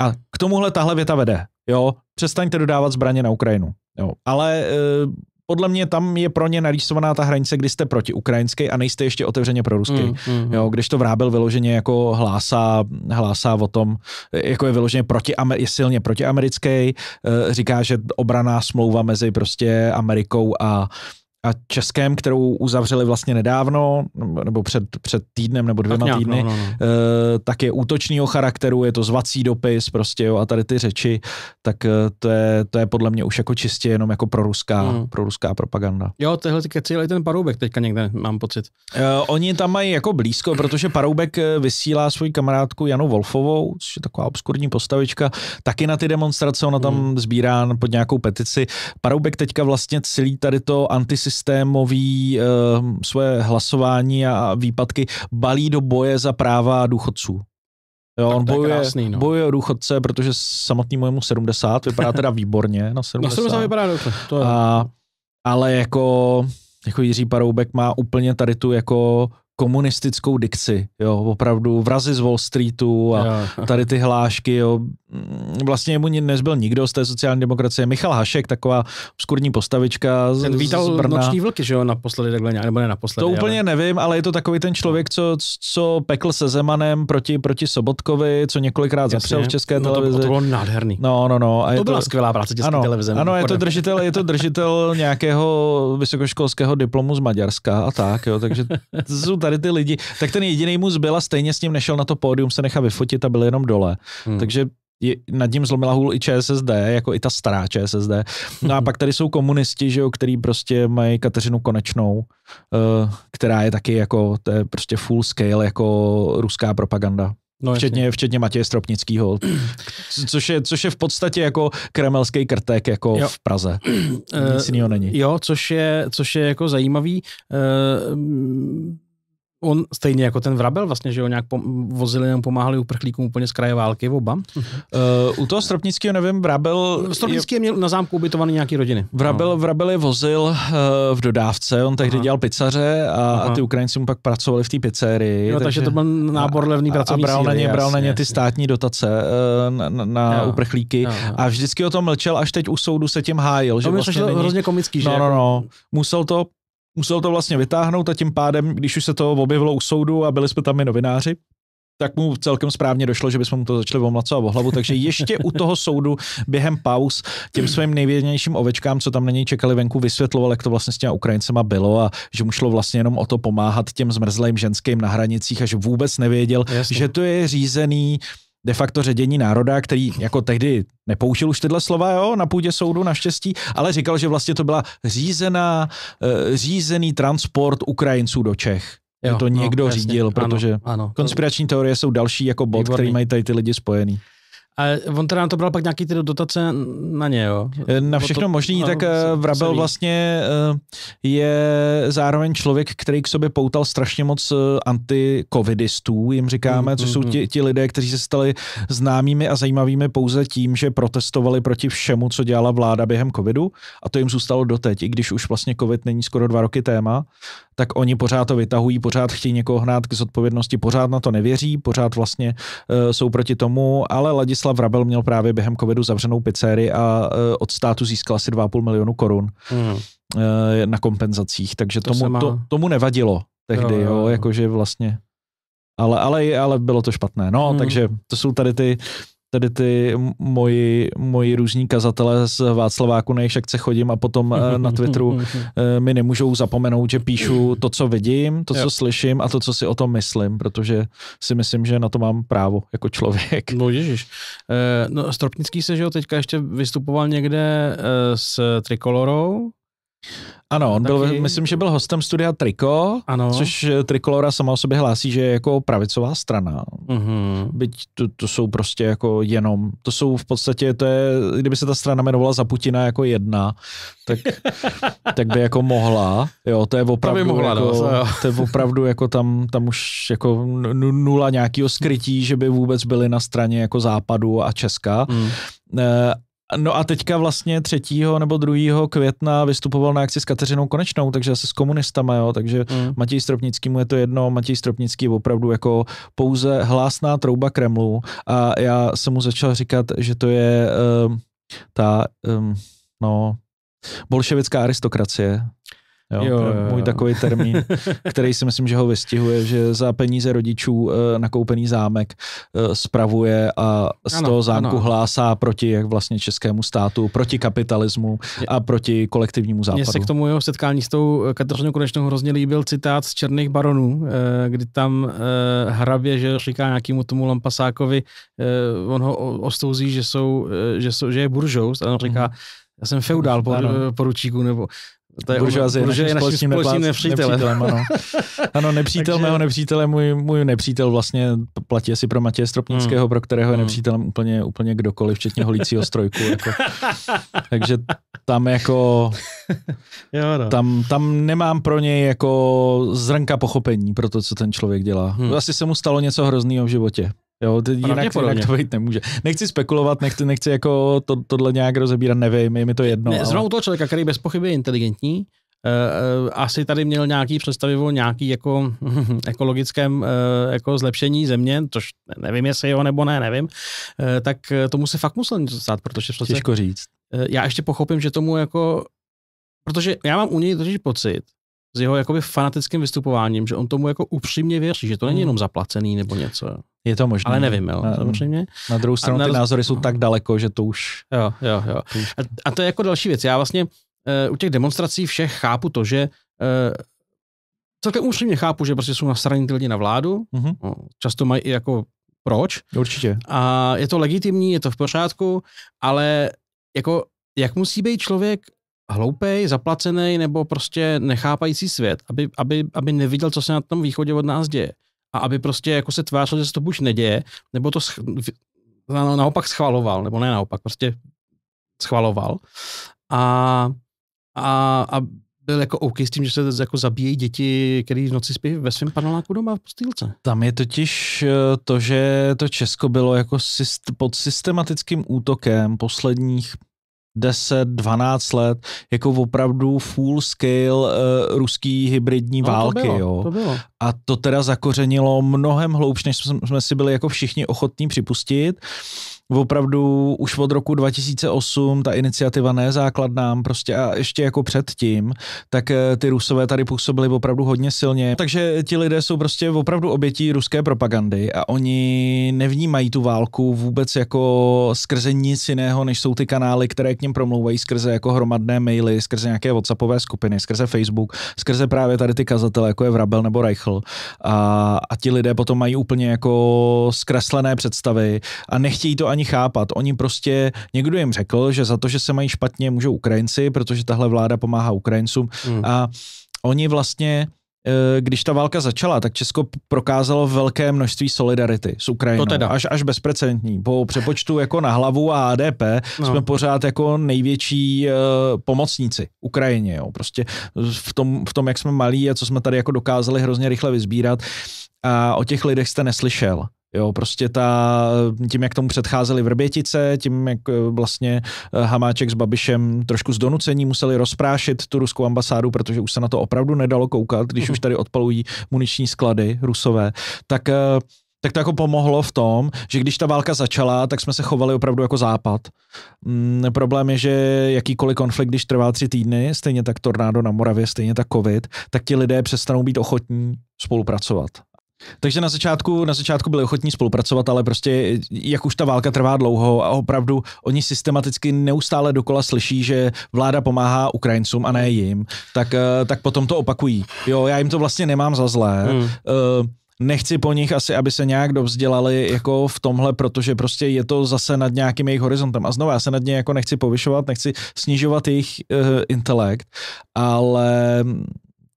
A k tomuhle tahle věta vede, jo, přestaňte dodávat zbraně na Ukrajinu, jo, ale e, podle mě tam je pro ně narýsovaná ta hranice, kdy jste proti ukrajinské a nejste ještě otevřeně pro ruský. Mm, mm, mm, jo, když to vrábil vyloženě jako hlásá, hlásá o tom, jako je vyloženě proti, je silně protiamerický, eh, říká, že obraná smlouva mezi prostě Amerikou a a Českém, kterou uzavřeli vlastně nedávno, nebo před, před týdnem nebo dvěma tak nějak, týdny, no, no, no. Eh, tak je útočního charakteru, je to zvací dopis prostě jo, a tady ty řeči, tak eh, to je, to je podle mě už jako čistě jenom jako proruská, mm. proruská propaganda. Jo, tyhle ty keci, ten paroubek teďka někde, mám pocit. Uh, oni tam mají jako blízko, protože paroubek vysílá svoji kamarádku Janu Wolfovou, což je taková obskurní postavička, taky na ty demonstrace, ona tam mm. sbírá pod nějakou petici. Paroubek teďka vlastně celý tady to antisystémové systémový ehm, své hlasování a výpadky balí do boje za práva důchodců. Jo, on bojuje, krásný, no. bojuje o důchodce, protože samotný mojemu 70 vypadá teda výborně na 70. Na 70 vypadá dobře, to je. A, ale jako, jako Jiří Paroubek má úplně tady tu jako komunistickou dikci, jo, opravdu vrazy z Wall Streetu a jo. tady ty hlášky, jo. Mm, vlastně mu nezbyl nikdo z té sociální demokracie. Michal Hašek, taková obskurní postavička z, ten vítal z Brna. noční vlky, že jo, naposledy takhle nějak, nebo ne naposledy. To ale... nevím, ale je to takový ten člověk, co, co pekl se Zemanem proti, proti Sobotkovi, co několikrát zapřel v České no, To, to bylo nádherný. No, no, no. A to, to byla skvělá práce České ano, televize. Ano, je to, držitel, je to držitel nějakého vysokoškolského diplomu z Maďarska a tak, jo, takže [LAUGHS] tady ty lidi, tak ten jediný mu zbyl a stejně s ním nešel na to pódium se nechat vyfotit a byl jenom dole. Hmm. Takže je, nad ním zlomila hůl i ČSSD, jako i ta stará ČSSD. No a pak tady jsou komunisti, že jo, který prostě mají Kateřinu Konečnou, uh, která je taky jako, to je prostě full scale jako ruská propaganda. No, včetně, včetně Matěje Stropnického, což je, což je v podstatě jako kremelský krtek jako jo. v Praze. Eh, Nic jiného není. Jo, což je, což je jako zajímavý. Uh, on stejně jako ten Vrabel vlastně, že ho nějak pom- vozili nebo pomáhali uprchlíkům úplně z kraje války oba. Uh, u toho Stropnického nevím, Vrabel... Stropnický je... měl na zámku ubytovaný nějaký rodiny. Vrabel, no. Vrabel je vozil uh, v dodávce, on tehdy Aha. dělal pizzaře a, a ty Ukrajinci mu pak pracovali v té pizzerii. Jo, takže, takže to byl nábor levný pracovní a bral síly, na ně, bral na ně ty státní dotace uh, na, na jo. uprchlíky jo, jo. a vždycky o tom mlčel, až teď u soudu se tím hájil. Že to vlastně není... hrozně komický, že? No, no, jako- no. Musel to musel to vlastně vytáhnout a tím pádem, když už se to objevilo u soudu a byli jsme tam i novináři, tak mu celkem správně došlo, že bychom mu to začali omlacovat o hlavu, takže ještě u toho soudu během pauz těm svým nejvěrnějším ovečkám, co tam na něj čekali venku, vysvětloval, jak to vlastně s těma Ukrajincema bylo a že mu šlo vlastně jenom o to pomáhat těm zmrzlým ženským na hranicích a že vůbec nevěděl, Jasně. že to je řízený uh, de facto ředění národa, který jako tehdy nepoužil už tyhle slova jo, na půdě soudu naštěstí, ale říkal, že vlastně to byla řízená, eh, řízený transport Ukrajinců do Čech. Jo, to no, někdo no, jasně, protože ano, ano, konspirační teorie jsou další jako bod, Výborný. který mají tady ty lidi spojený. A on teda na to bral pak nějaký ty dotace na ně, jo? Eh, na všechno možný, no, tak eh, Vrabel vlastně eh, je zároveň člověk, který k sobě poutal strašně moc anti anti-covidistů, jim říkáme, mm, což mm, jsou ti, mm. ti lidé, kteří se stali známými a zajímavými pouze tím, že protestovali proti všemu, co dělala vláda během covidu a to jim zůstalo doteď, i když už vlastně covid není skoro dva roky téma, tak oni pořád to vytahují, pořád chtějí někoho hnát k zodpovědnosti, pořád na to nevěří, pořád vlastně uh, jsou proti tomu, ale Ladislav Václav Rabel měl právě během covidu zavřenou pizzerii a e, od státu získal asi 2,5 milionu korun hmm. na kompenzacích, takže to tomu, má... to, tomu nevadilo tehdy, jo, jo, jo. jakože vlastně ale, ale, ale bylo to špatné. No, hmm. takže to jsou tady ty tedy ty moji, moji různí kazatelé z Václaváku, na jejich akce chodím a potom eh, na Twitteru [LAUGHS] eh, mi nemůžou zapomenout, že píšu to, co vidím, to, co jo. slyším a to, co si o tom myslím, protože si myslím, že na to mám právo jako člověk. No ježiš. Eh, no, Stropnický se, že jo, teďka ještě vystupoval někde s Trikolorou, ano, on taky... byl, myslím, že byl hostem studia Triko, ano. což eh, Trikolora sama o sobě hlásí, že je jako pravicová strana. Uh-huh. Byť to, to jsou prostě jako jenom, to jsou v podstatě, to je, kdyby se ta strana jmenovala za Putina jako jedna, tak, [LAUGHS] tak by jako mohla, jo, to je opravdu, to by mohla, jako, no, to je opravdu jako tam, tam už jako nula nějakého skrytí, že by vůbec byli na straně jako západu a Česka. Uh-huh. No a teďka vlastně 3. nebo 2. května vystupoval na akci s Kateřinou Konečnou, takže asi s komunistama, jo, takže mm. Matěj Stropnický mu je to jedno, Matěj Stropnický je opravdu jako pouze hlásná trouba Kremlu a já jsem mu začal říkat, že to je um, ta, um, no, bolševická aristokracie. Jo, jo, jo, jo. Můj takový termín, [LAUGHS] který si myslím, že ho vystihuje, že za peníze rodičů eh, nakoupený zámek eh, spravuje a z ano, toho zámku ano. hlásá proti jak vlastně českému státu, proti kapitalismu a proti kolektivnímu západu. Mně se k tomu jeho setkání s tou Kateřinou Konečnou hrozně líbil citát z Černých baronů, eh, kdy tam hrabě, že říká nějakému tomu Lampasákovi, on ho ostouzí, že, jsou, že, jsou, že je buržou, a on říká, mm-hmm. Já jsem feudál pod poručíku, nebo to je buržoazie, burže naším společným, společným nepřítelem ano. [LAUGHS] ano, nepřítel Takže... mého nepřítele, můj, můj nepřítel vlastně platí asi pro Matěje Stropnického, hmm. pro kterého je hmm. nepřítelem úplně, úplně kdokoliv, včetně holícího strojku. Jako. [LAUGHS] Takže tam jako... [LAUGHS] jo, no. tam, tam nemám pro něj jako zrnka pochopení pro to, co ten člověk dělá. Hmm. Asi se mu stalo něco hroznýho v životě. Jo, to jinak, jinak to být nemůže. Nechci spekulovat, nechci, nechci jako to, tohle nějak rozebírat, nevím, je mi to jedno. Ne, ale... toho člověka, který bez pochyby je inteligentní, uh, asi tady měl nějaký představivo, o nějaký jako [LAUGHS] ekologickém uh, jako zlepšení země, což nevím, jestli jo nebo ne, nevím, uh, tak tomu se fakt musel něco stát, protože Těžko říct. Já ještě pochopím, že tomu jako... Protože já mám u něj totiž pocit, s jeho jakoby fanatickým vystupováním, že on tomu jako upřímně věří, že to není hmm. jenom zaplacený nebo něco. Je to možné. Ale nevím, jo, na, samozřejmě. Na druhou stranu a na, ty názory jsou no. tak daleko, že to už... Jo, jo, jo. A, a to je jako další věc. Já vlastně uh, u těch demonstrací všech chápu to, že uh, celkem upřímně chápu, že prostě jsou na straně ty lidi na vládu. Mm-hmm. No, často mají i jako proč. Určitě. A je to legitimní, je to v pořádku, ale jako jak musí být člověk hloupej, zaplacený nebo prostě nechápající svět, aby, aby, aby neviděl, co se na tom východě od nás děje. A aby prostě jako se tvářil, že se to buď neděje, nebo to sch- naopak schvaloval, nebo ne naopak, prostě schvaloval. A, a, a byl jako OK s tím, že se jako zabíjejí děti, který v noci spí ve svém paneláku doma v postýlce. Tam je totiž eh, to, že to Česko bylo jako syst, pod systematickým útokem posledních 10-12 let, jako opravdu full scale uh, ruský hybridní no, války. To bylo, jo. To bylo. A to teda zakořenilo mnohem hloubš, než jsme, jsme si byli jako všichni ochotní připustit. Uh, opravdu už od roku 2008 ta iniciativa ne základnám prostě a ještě jako předtím, tak eh, ty rusové tady působili opravdu hodně silně. Takže ti lidé jsou prostě opravdu obětí ruské propagandy a oni nevnímají tu válku vůbec jako skrze nic jiného, než jsou ty kanály, které k něm promlouvají skrze jako hromadné maily, skrze nějaké WhatsAppové skupiny, skrze Facebook, skrze právě tady ty kazatele, jako je Vrabel nebo Reichl. A, a ti lidé potom mají úplně jako zkreslené představy a nechtějí to ani ani chápat. Oni prostě, někdo jim řekl, že za to, že se mají špatně, můžou Ukrajinci, protože tahle vláda pomáhá Ukrajincům. Hmm. A oni vlastně eh, když ta válka začala, tak Česko prokázalo velké množství solidarity s Ukrajinou. To teda. Až, až bezprecedentní. Po přepočtu jako na hlavu a ADP no. jsme pořád jako největší eh, pomocníci Ukrajině. Jo. Prostě v tom, v tom, jak jsme malí a co jsme tady jako dokázali hrozně rychle vyzbírat. A o těch lidech jste neslyšel. Jo, prostě ta, tím, jak tomu předcházeli vrbětice, tím, jak eh, vlastně eh, Hamáček s Babišem trošku z donucení museli rozprášit tu ruskou ambasádu, protože už se na to opravdu nedalo koukat, když už [LAUGHS] tady odpalují muniční sklady rusové, tak eh, tak to jako pomohlo v tom, že když ta válka začala, tak jsme se chovali opravdu jako západ. Mm, problém je, že jakýkoliv konflikt, když trvá tři týdny, stejně tak tornádo na Moravě, stejně tak covid, tak ti lidé přestanou být ochotní spolupracovat. Takže na začátku, na začátku byli ochotní spolupracovat, ale prostě jak už ta válka trvá dlouho a opravdu oni systematicky neustále dokola slyší, že vláda pomáhá Ukrajincům a ne jim, tak, eh, tak potom to opakují. Jo, já jim to vlastně nemám za zlé. Hmm. Uh, nechci po nich asi, aby se nějak dovzdělali jako v tomhle, protože prostě je to zase nad nějakým jejich horizontem. A znovu, já se nad ně jako nechci povyšovat, nechci snižovat jejich uh, intelekt, ale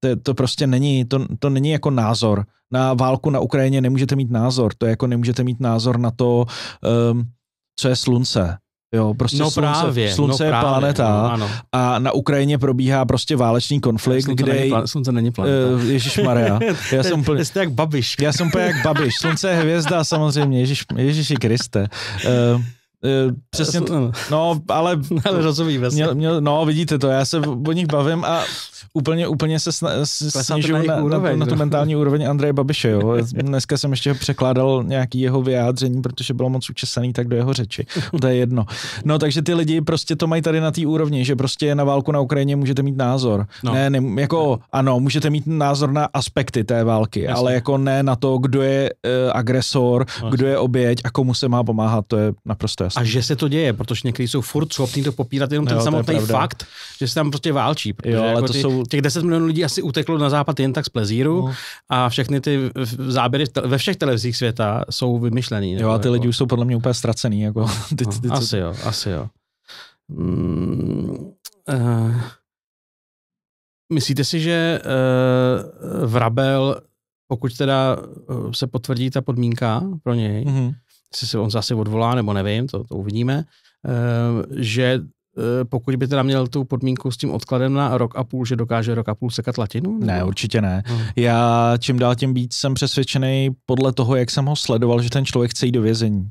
to, to prostě není, to, to není jako názor. Na válku na Ukrajině nemůžete mít názor. To je jako nemůžete mít názor na to, um, co je slunce. Jo, prostě no slunce, právě, no slunce no je právě, planeta no, a na Ukrajině probíhá prostě válečný konflikt, slunce kde... Není, slunce není planeta. Eh, Ježíš Maria. [LAUGHS] Já jsem úplně, jste jak babiš. Já jsem úplně jak babiš. Slunce je hvězda samozřejmě, Ježíš, Ježíši Kriste. Uh, Eh, přesně, to, no, ale, [LAUGHS] ale rozumí vlastně. Měl, měl, no, vidíte to, já se o nich bavím a úplně, úplně se sna, na, na, úroveň, na, na, tu no. mentální úroveň Andreje Babiše, jo. [LAUGHS] Dneska jsem ještě překládal nějaký jeho vyjádření, protože bylo moc učesaný tak do jeho řeči. To je jedno. No, takže ty lidi prostě to mají tady na té úrovni, že prostě na válku na Ukrajině můžete mít názor. No. Ne, ne, jako ano, můžete mít názor na aspekty té války, Jasně. ale jako ne na to, kdo je uh, agresor, Jasně. kdo je oběť a komu se má pomáhat, to je naprosto jasný. A že se to děje, protože někdy jsou furt schopní to popírat jenom ten jo, samotný je fakt, že se tam prostě válčí. Protože jo, ale jako to ty, jsou... těch 10 milionů lidí asi uteklo na západ jen tak z plezíru no. a všechny ty záběry ve všech televizích světa jsou vymyšlený. jo, a jako ty jako... lidi už jsou podle mě úplně ztracený. Jako, ty, [LAUGHS] ty, ty, ty, asi jo, asi jo. Hmm, uh, myslíte si, že uh, Vrabel pokud teda eh, se potvrdí ta podmínka pro něj, mm-hmm jestli se on zase odvolá, nebo nevím, to, to uvidíme, ehm, že eh, pokud by teda měl tu podmínku s tím odkladem na rok a půl, že dokáže rok a půl sekat latinu? Nebo? Ne, určitě ne. Hmm. Já čím dál tím víc jsem přesvědčený podle toho, jak jsem ho sledoval, že ten člověk chce jít do vězení.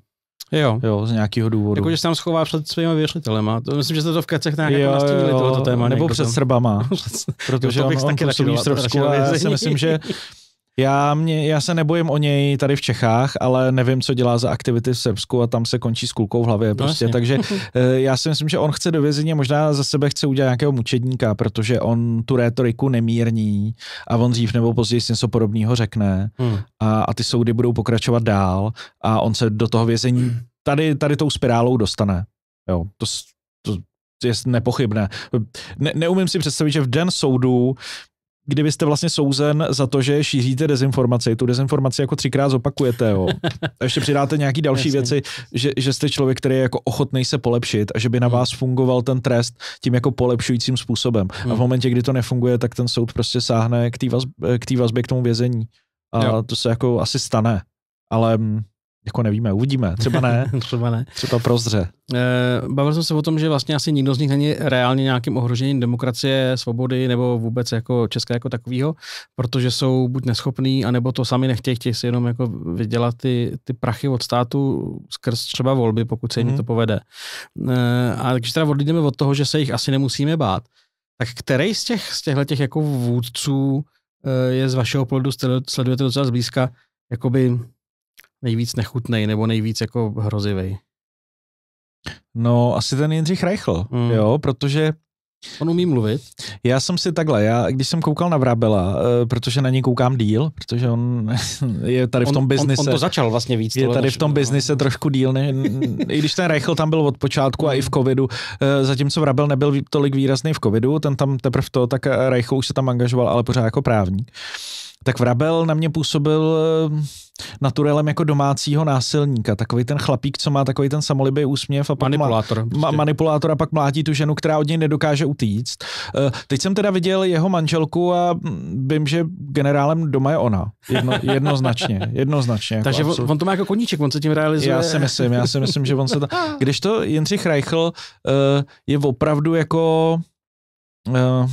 Jo. jo, z nějakého důvodu. Jako, že se tam schová před svými věřitelema. To, myslím, že jste to v kecech nějak jo, nastínili toto téma. Nebo před Srbama. [LAUGHS] protože to jako bych on, taky on působí v Srbsku a já si myslím, že já, mě, já se nebojím o něj tady v Čechách, ale nevím, co dělá za aktivity v Srbsku a tam se končí s kulkou v hlavě. No, prostě. Takže [LAUGHS] eh, já si myslím, že on chce do vězení možná za sebe chce udělat nějakého mučedníka, protože on tu rétoriku nemírní a on dřív nebo později něco podobného řekne hmm. a, a ty soudy budou pokračovat dál a on se do toho vězení tady, tady tou spirálou dostane. Jo, to, to je nepochybné. Ne, neumím si představit, že v den soudu kdybyste vlastně souzen za to, že šíříte dezinformaci, tu dezinformaci jako třikrát zopakujete, jo. A ještě přidáte nějaký další Jasně. věci, že, že jste člověk, který je jako ochotný se polepšit a že by na hmm. vás fungoval ten trest tím jako polepšujícím způsobem. Hmm. A v hmm. momentě, kdy to nefunguje, tak ten soud prostě sáhne k té vazbě, k, tý vazbě, k tomu vězení. A jo. to se jako asi stane. Ale mm, jako nevíme, uvidíme, třeba ne. [LAUGHS] třeba ne. Třeba prozře. Eh, bavil jsem se o tom, že vlastně asi nikdo z nich není reálně nějakým ohrožením demokracie, svobody nebo vůbec jako České jako takového, protože jsou buď neschopní, anebo to sami nechtějí, chtějí si jenom jako vydělat ty, ty prachy od státu skrz třeba volby, pokud se jim mm. to povede. Eh, a když teda odlídeme od toho, že se jich asi nemusíme bát, tak který z těch, z těchto těch jako vůdců eh, je z vašeho pohledu, sledujete docela zblízka, jakoby nejvíc nechutnej nebo nejvíc jako hrozivý? No, asi ten Jindřich Reichl, mm. jo, protože On umí mluvit? Já jsem si takhle, já když jsem koukal na Vrabela, eh, protože na něj koukám díl, protože on [LAUGHS] je tady v tom biznise. On, on, to začal vlastně víc. Je tady v tom no. biznise trošku díl, ne, i když ten Reichel tam byl od počátku a i v covidu, eh, zatímco Vrabel nebyl tolik výrazný v covidu, ten tam teprve to, tak eh, Reichel už se tam angažoval, ale pořád jako právník. Tak Vrabel na mě působil naturelem jako domácího násilníka. Takový ten chlapík, co má takový ten samolibý úsměv a pak manipulátor, prostě. ma, manipulátor a pak mlátí tu ženu, která od něj nedokáže utíct. Eh, teď jsem teda viděl jeho manželku a mm, vím, že generálem doma je ona. Jedno, [LAUGHS] jednoznačně. jednoznačně jako Takže absolut. on to má jako koníček, on se tím realizuje. Já si myslím, já si myslím, že on se ta... [LAUGHS] Když to Jindřich Reichl eh, je opravdu jako eh,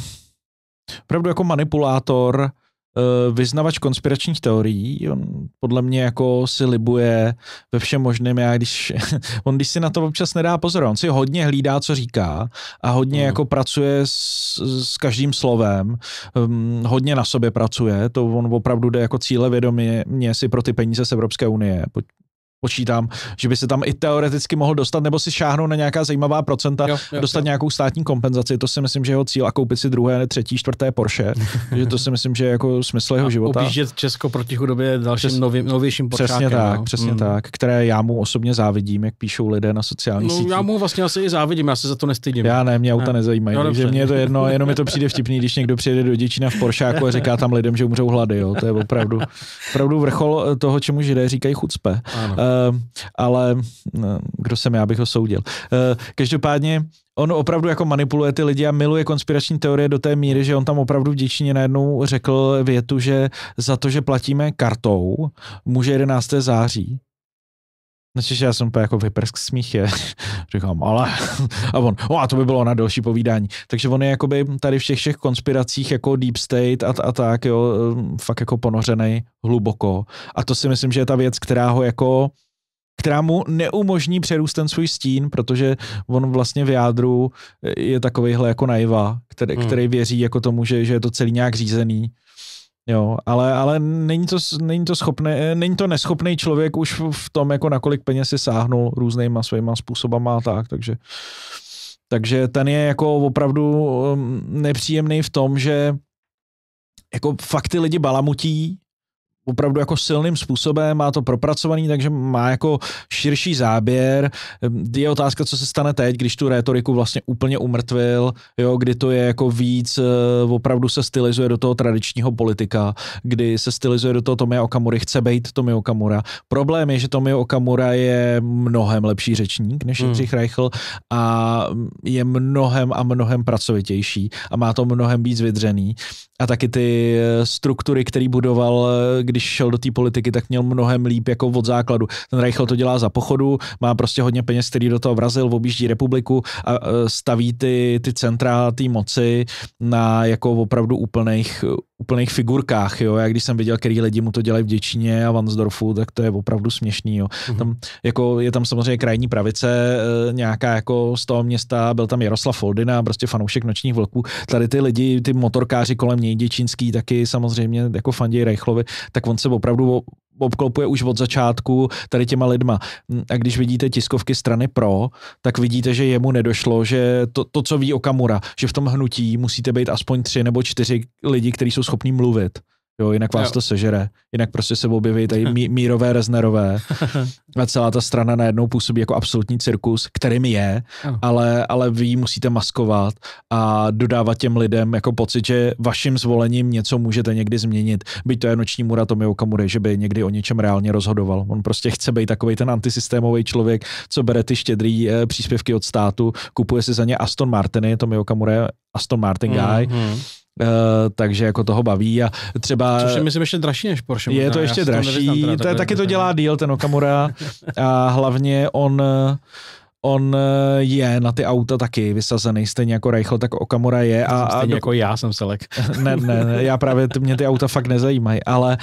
opravdu jako manipulátor, Eh, vyznavač konspiračních teorií, on podle mě jako si libuje ve všem možném, já když, [LAUGHS] on když si na to občas nedá pozor, on si hodně hlídá, co říká a hodně mm. jako pracuje s, s každým slovem, um, hodně na sobě pracuje, to on opravdu jde jako cíle vědomě si pro ty peníze z Evropské unie, počítám, že by se tam i teoreticky mohl dostat nebo si šáhnout na nějaká zajímavá procenta, jo, jo, dostat jo. nějakou státní kompenzaci. To si myslím, že jeho cíl a koupit si druhé, ne třetí, čtvrté Porsche. [LAUGHS] že to si myslím, že je jako smysl jeho života. A Česko proti chudobě dalším Přes, novým, novějším Poršákem. Přesně tak, no. přesně hmm. tak, které já mu osobně závidím, jak píšou lidé na sociálních no, sítích. Já mu vlastně asi i závidím, já se za to nestydím. Já ne, mě auta ne. nezajímají, no, že mě je to jedno, [LAUGHS] jenom mi to přijde vtipný, když někdo přijede do Děčína v Poršáku a říká tam lidem, že umřou hlady, jo. to je opravdu, opravdu vrchol toho, čemu židé říkají chucpe. Ano. Ehm, ale eh, kdo jsem já, bych ho soudil. Eh, každopádně on opravdu jako manipuluje ty lidi a miluje konspirační teorie do té míry, že on tam opravdu v Děčíně najednou řekl větu, že za to, že platíme kartou, může 11. září, No, že já jsem úplně jako vyprsk smíchy. [LAUGHS] Říkám, ale. A on, o, a to by bylo na další povídání. Takže on je jakoby tady v těch všech konspiracích jako deep state a, a tak, jo, ehm, fakt jako ponořený hluboko. A to si myslím, že je ta věc, která ho jako která mu neumožní přerůst ten svůj stín, protože on vlastně v jádru e, je takovýhle jako naiva, který, hmm. který věří jako tomu, že, že je to celý nějak řízený Jo, ale, ale není, to, není, to schopné, eh, není to neschopný člověk už v tom, jako nakolik peněz si sáhnul různýma svýma způsobama a tak, takže, takže ten je jako opravdu um, nepříjemný v tom, že jako fakt ty lidi balamutí opravdu jako silným způsobem, má to propracovaný, takže má jako širší záběr. Ehm, je otázka, co se stane teď, když tu rétoriku vlastně úplně umrtvil, jo, kdy to je jako víc, eh, opravdu se stylizuje do toho tradičního politika, kdy se stylizuje do toho Tomia Okamury, chce být Tomio Okamura. Problém je, že Tomio Okamura je mnohem lepší řečník než hmm. Reichl a je mnohem a mnohem pracovitější a má to mnohem víc vydřený a taky ty eh, struktury, který budoval, eh, když šel do té politiky, tak měl mnohem líp jako od základu. Ten Reichel to dělá za pochodu, má prostě hodně peněz, který do toho vrazil, objíždí republiku a eh, staví ty, ty centra té moci na jako opravdu úplných, úplných figurkách. Jo? Já když jsem viděl, který lidi mu to dělají v Děčíně a Vansdorfu, tak to je opravdu směšný. Jo? Mm-hmm. Tam, jako, je tam samozřejmě krajní pravice, nějaká jako z toho města, byl tam Jaroslav Foldina, prostě fanoušek nočních vlků. Tady ty lidi, ty motorkáři kolem něj Děčínský taky samozřejmě jako fandí Rejchlovi, tak on se opravdu obklopuje už od začátku tady těma lidma. Hm, a když vidíte tiskovky strany pro, tak vidíte, že jemu nedošlo, že to, to co ví Okamura, že v tom hnutí musíte být aspoň tři nebo čtyři lidi, kteří jsou schopní mluvit. Jo, jinak vás jo. to sežere. Jinak prostě se objeví tady mí, [LAUGHS] mírové reznerové a celá ta strana najednou působí jako absolutní cirkus, kterým je, ale, ale vy ji musíte maskovat a dodávat těm lidem jako pocit, že vaším zvolením něco můžete někdy změnit. Byť to je noční mura Tomio Kamure, že by někdy o něčem reálně rozhodoval. On prostě chce být takový ten antisystémový člověk, co bere ty štědrý eh, příspěvky od státu, kupuje si za ně Aston Martiny, Tomio Kamure Aston Martin guy. mm Uh, takže jako toho baví a třeba... Což je myslím ještě dražší než Porsche. Je to ještě dražší, to, teda, to taky jako to dělá díl ten Okamura a hlavně on eh, on eh, je na ty auta taky vysazený, stejně jako Reichl, tak Okamura je. A, a, stejně do... jako já jsem selek. [LAUGHS] ne, ne, ne, já právě, ty, mě ty auta fakt nezajímají, ale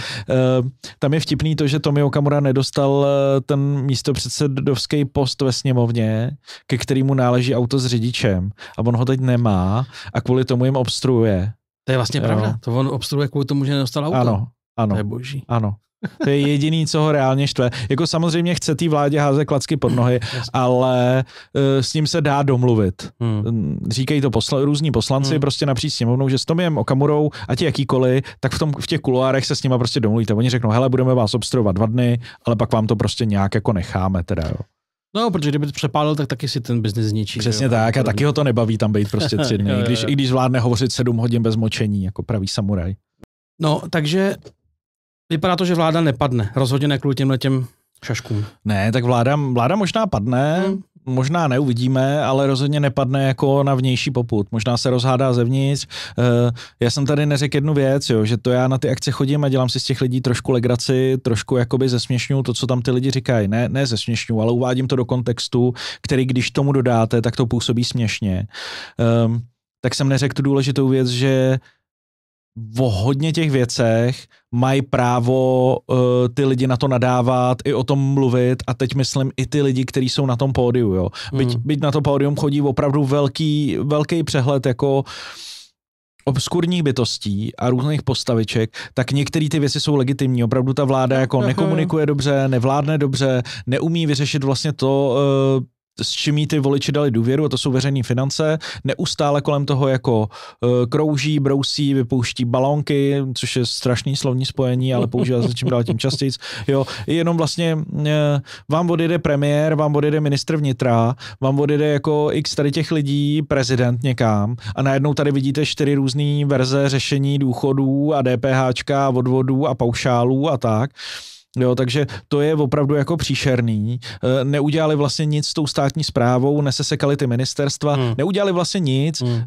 uh, tam je vtipný to, že Tomi Okamura nedostal ten místo předsedovský post ve sněmovně, ke kterému náleží auto s řidičem a on ho teď nemá a kvůli tomu jim obstruuje. To je vlastně jo. pravda. To on obstruuje kvůli tomu, že nedostal auto. Ano, ano. To je boží. Ano. To je jediný, co ho reálně štve. Jako samozřejmě chce té vládě házet klacky pod nohy, [CLEARS THROAT] ale uh, s ním se dá domluvit. Hmm. Říkají to posla, různí poslanci hmm. prostě napříč sněmovnou, že s Tomiem Okamurou, ať je jakýkoliv, tak v, tom, v těch kuloárech se s nima prostě domluvíte. Oni řeknou, hele, budeme vás obstruovat dva dny, ale pak vám to prostě nějak jako necháme teda, jo. No, protože kdyby to přepálil, tak taky si ten biznis zničí. Přesně jo, tak, a taky ho to nebaví tam být prostě tři dny, [LAUGHS] když, i když zvládne hovořit sedm hodin bez močení, jako pravý samuraj. No, takže vypadá to, že vláda nepadne, rozhodně ne kvůli těmhle těm šaškům. Ne, tak vláda, vláda možná padne, hmm možná neuvidíme, ale rozhodně nepadne jako na vnější poput. Možná se rozhádá zevnitř. Eh, já jsem tady neřekl jednu věc, jo, že to já na ty akce chodím a dělám si z těch lidí trošku legraci, trošku jakoby zesměšňu to, co tam ty lidi říkají. Ne, ne zesměšňu, ale uvádím to do kontextu, který když tomu dodáte, tak to působí směšně. Ehm, tak jsem neřekl tu důležitou věc, že v hodně těch věcech mají právo uh, ty lidi na to nadávat, i o tom mluvit a teď myslím i ty lidi, kteří jsou na tom pódiu, jo. Byť, hmm. byť na to pódium chodí opravdu velký, velký přehled jako obskurních bytostí a různých postaviček, tak některé ty věci jsou legitimní. Opravdu ta vláda jako nekomunikuje dobře, nevládne dobře, neumí vyřešit vlastně to, uh, s čím ty voliči dali důvěru, a to jsou veřejné finance, neustále kolem toho jako eh, krouží, brousí, vypouští balónky, což je strašný slovní spojení, ale používá se čím dál tím častěji. Jo, jenom vlastně eh, vám odjede premiér, vám odjede ministr vnitra, vám odjede jako x tady těch lidí, prezident někam a najednou tady vidíte čtyři různé verze řešení důchodů a DPH, odvodů a paušálů a tak. Jo, takže to je opravdu jako příšerný. Eh, neudělali vlastně nic s tou státní zprávou, nesesekali ty ministerstva, hmm. neudělali vlastně nic. Hmm. Eh,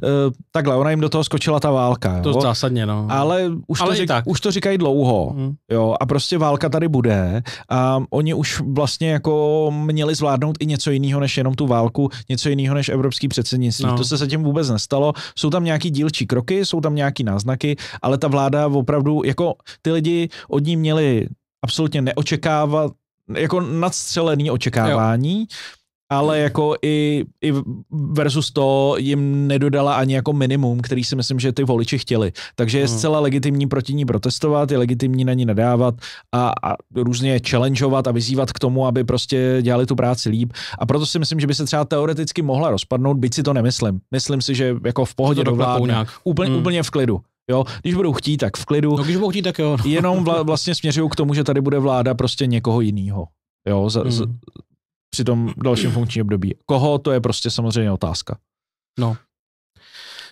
takhle, ona jim do toho skočila ta válka. Jo? To zásadně, no. Ale už, Ale to, řek, tak. už to říkají dlouho. Hmm. Jo, a prostě válka tady bude. A oni už vlastně jako měli zvládnout i něco jiného než jenom tu válku, něco jiného než evropský předsednictví. No. To se zatím vůbec nestalo. Jsou tam nějaký dílčí kroky, jsou tam nějaký náznaky, ale ta vláda opravdu, jako ty lidi od ní měli absolutně neočekávat, jako nadstřelený očekávání, jo. ale jako i, i versus to jim nedodala ani jako minimum, který si myslím, že ty voliči chtěli. Takže je hmm. zcela legitimní proti ní protestovat, je legitimní na ní nadávat a, a různě challengeovat a vyzývat k tomu, aby prostě dělali tu práci líp. A proto si myslím, že by se třeba teoreticky mohla rozpadnout, byť si to nemyslím. Myslím si, že jako v pohodě dovládne. Úplně, hmm. úplně v klidu. Jo, když budou chtít, tak v klidu. No, když budou chtít, tak jo. No. Jenom vla, [LAUGHS] vlastně směřují k tomu, že tady bude vláda prostě někoho jiného. Jo, za, mm. z, při tom dalším funkčním období. Koho, to je prostě samozřejmě otázka. No.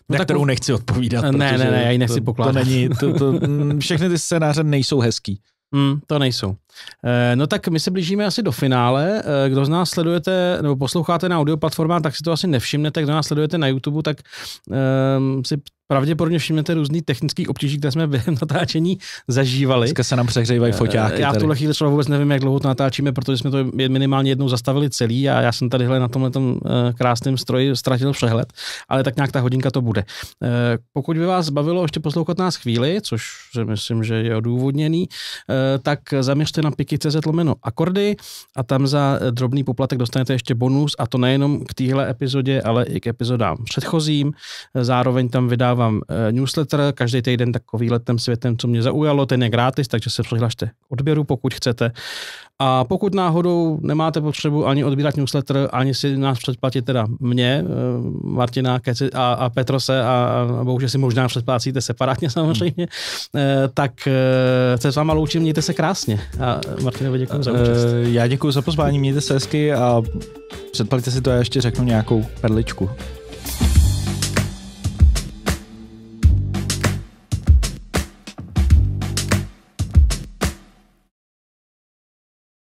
No, na tak kterou nechci odpovídat. Ne, ne, ne, já ji nechci to, pokládat. To není, [LAUGHS] to, to, mm, všechny ty scénáře nejsou hezký. Mm, to nejsou. E, no tak my se blížíme asi do finále. E, kdo z nás sledujete nebo posloucháte na audio platformách, tak si to asi nevšimnete. Kdo nás sledujete na YouTube, tak e, si pravděpodobně všimnete různé technické obtíží, které jsme během natáčení zažívali. Dneska se nám přehřívají eh, foťáky. Já v tuhle chvíli třeba vůbec nevím, jak dlouho to natáčíme, protože jsme to minimálně jednou zastavili celý a já jsem tadyhle na tomhle tom eh, krásném stroji ztratil přehled, ale tak nějak ta hodinka to bude. Eh, pokud by vás bavilo ještě poslouchat nás chvíli, což si myslím, že je odůvodněný, tak zaměřte na piky.cz lomeno akordy a tam za drobný poplatek dostanete ještě bonus a to nejenom k téhle epizodě, ale i k epizodám předchozím. Zároveň tam vydá vydávám eh, newsletter, každý týden takový letem světem, co mě zaujalo, ten je gratis, takže se přihlašte k odběru, pokud chcete. A pokud náhodou nemáte potřebu ani odbírat newsletter, ani si nás předplatit, teda mě, eh, Martina Keci a, a Petrose, a, a bohužel si možná předplácíte separátně [LAUGHS] samozřejmě, hmm. tak se s váma loučím, mějte se krásně. A Martinovi děkuji za účast. Já děkuji za pozvání, mějte se hezky a předplatíte si to a ještě řeknu nějakou perličku.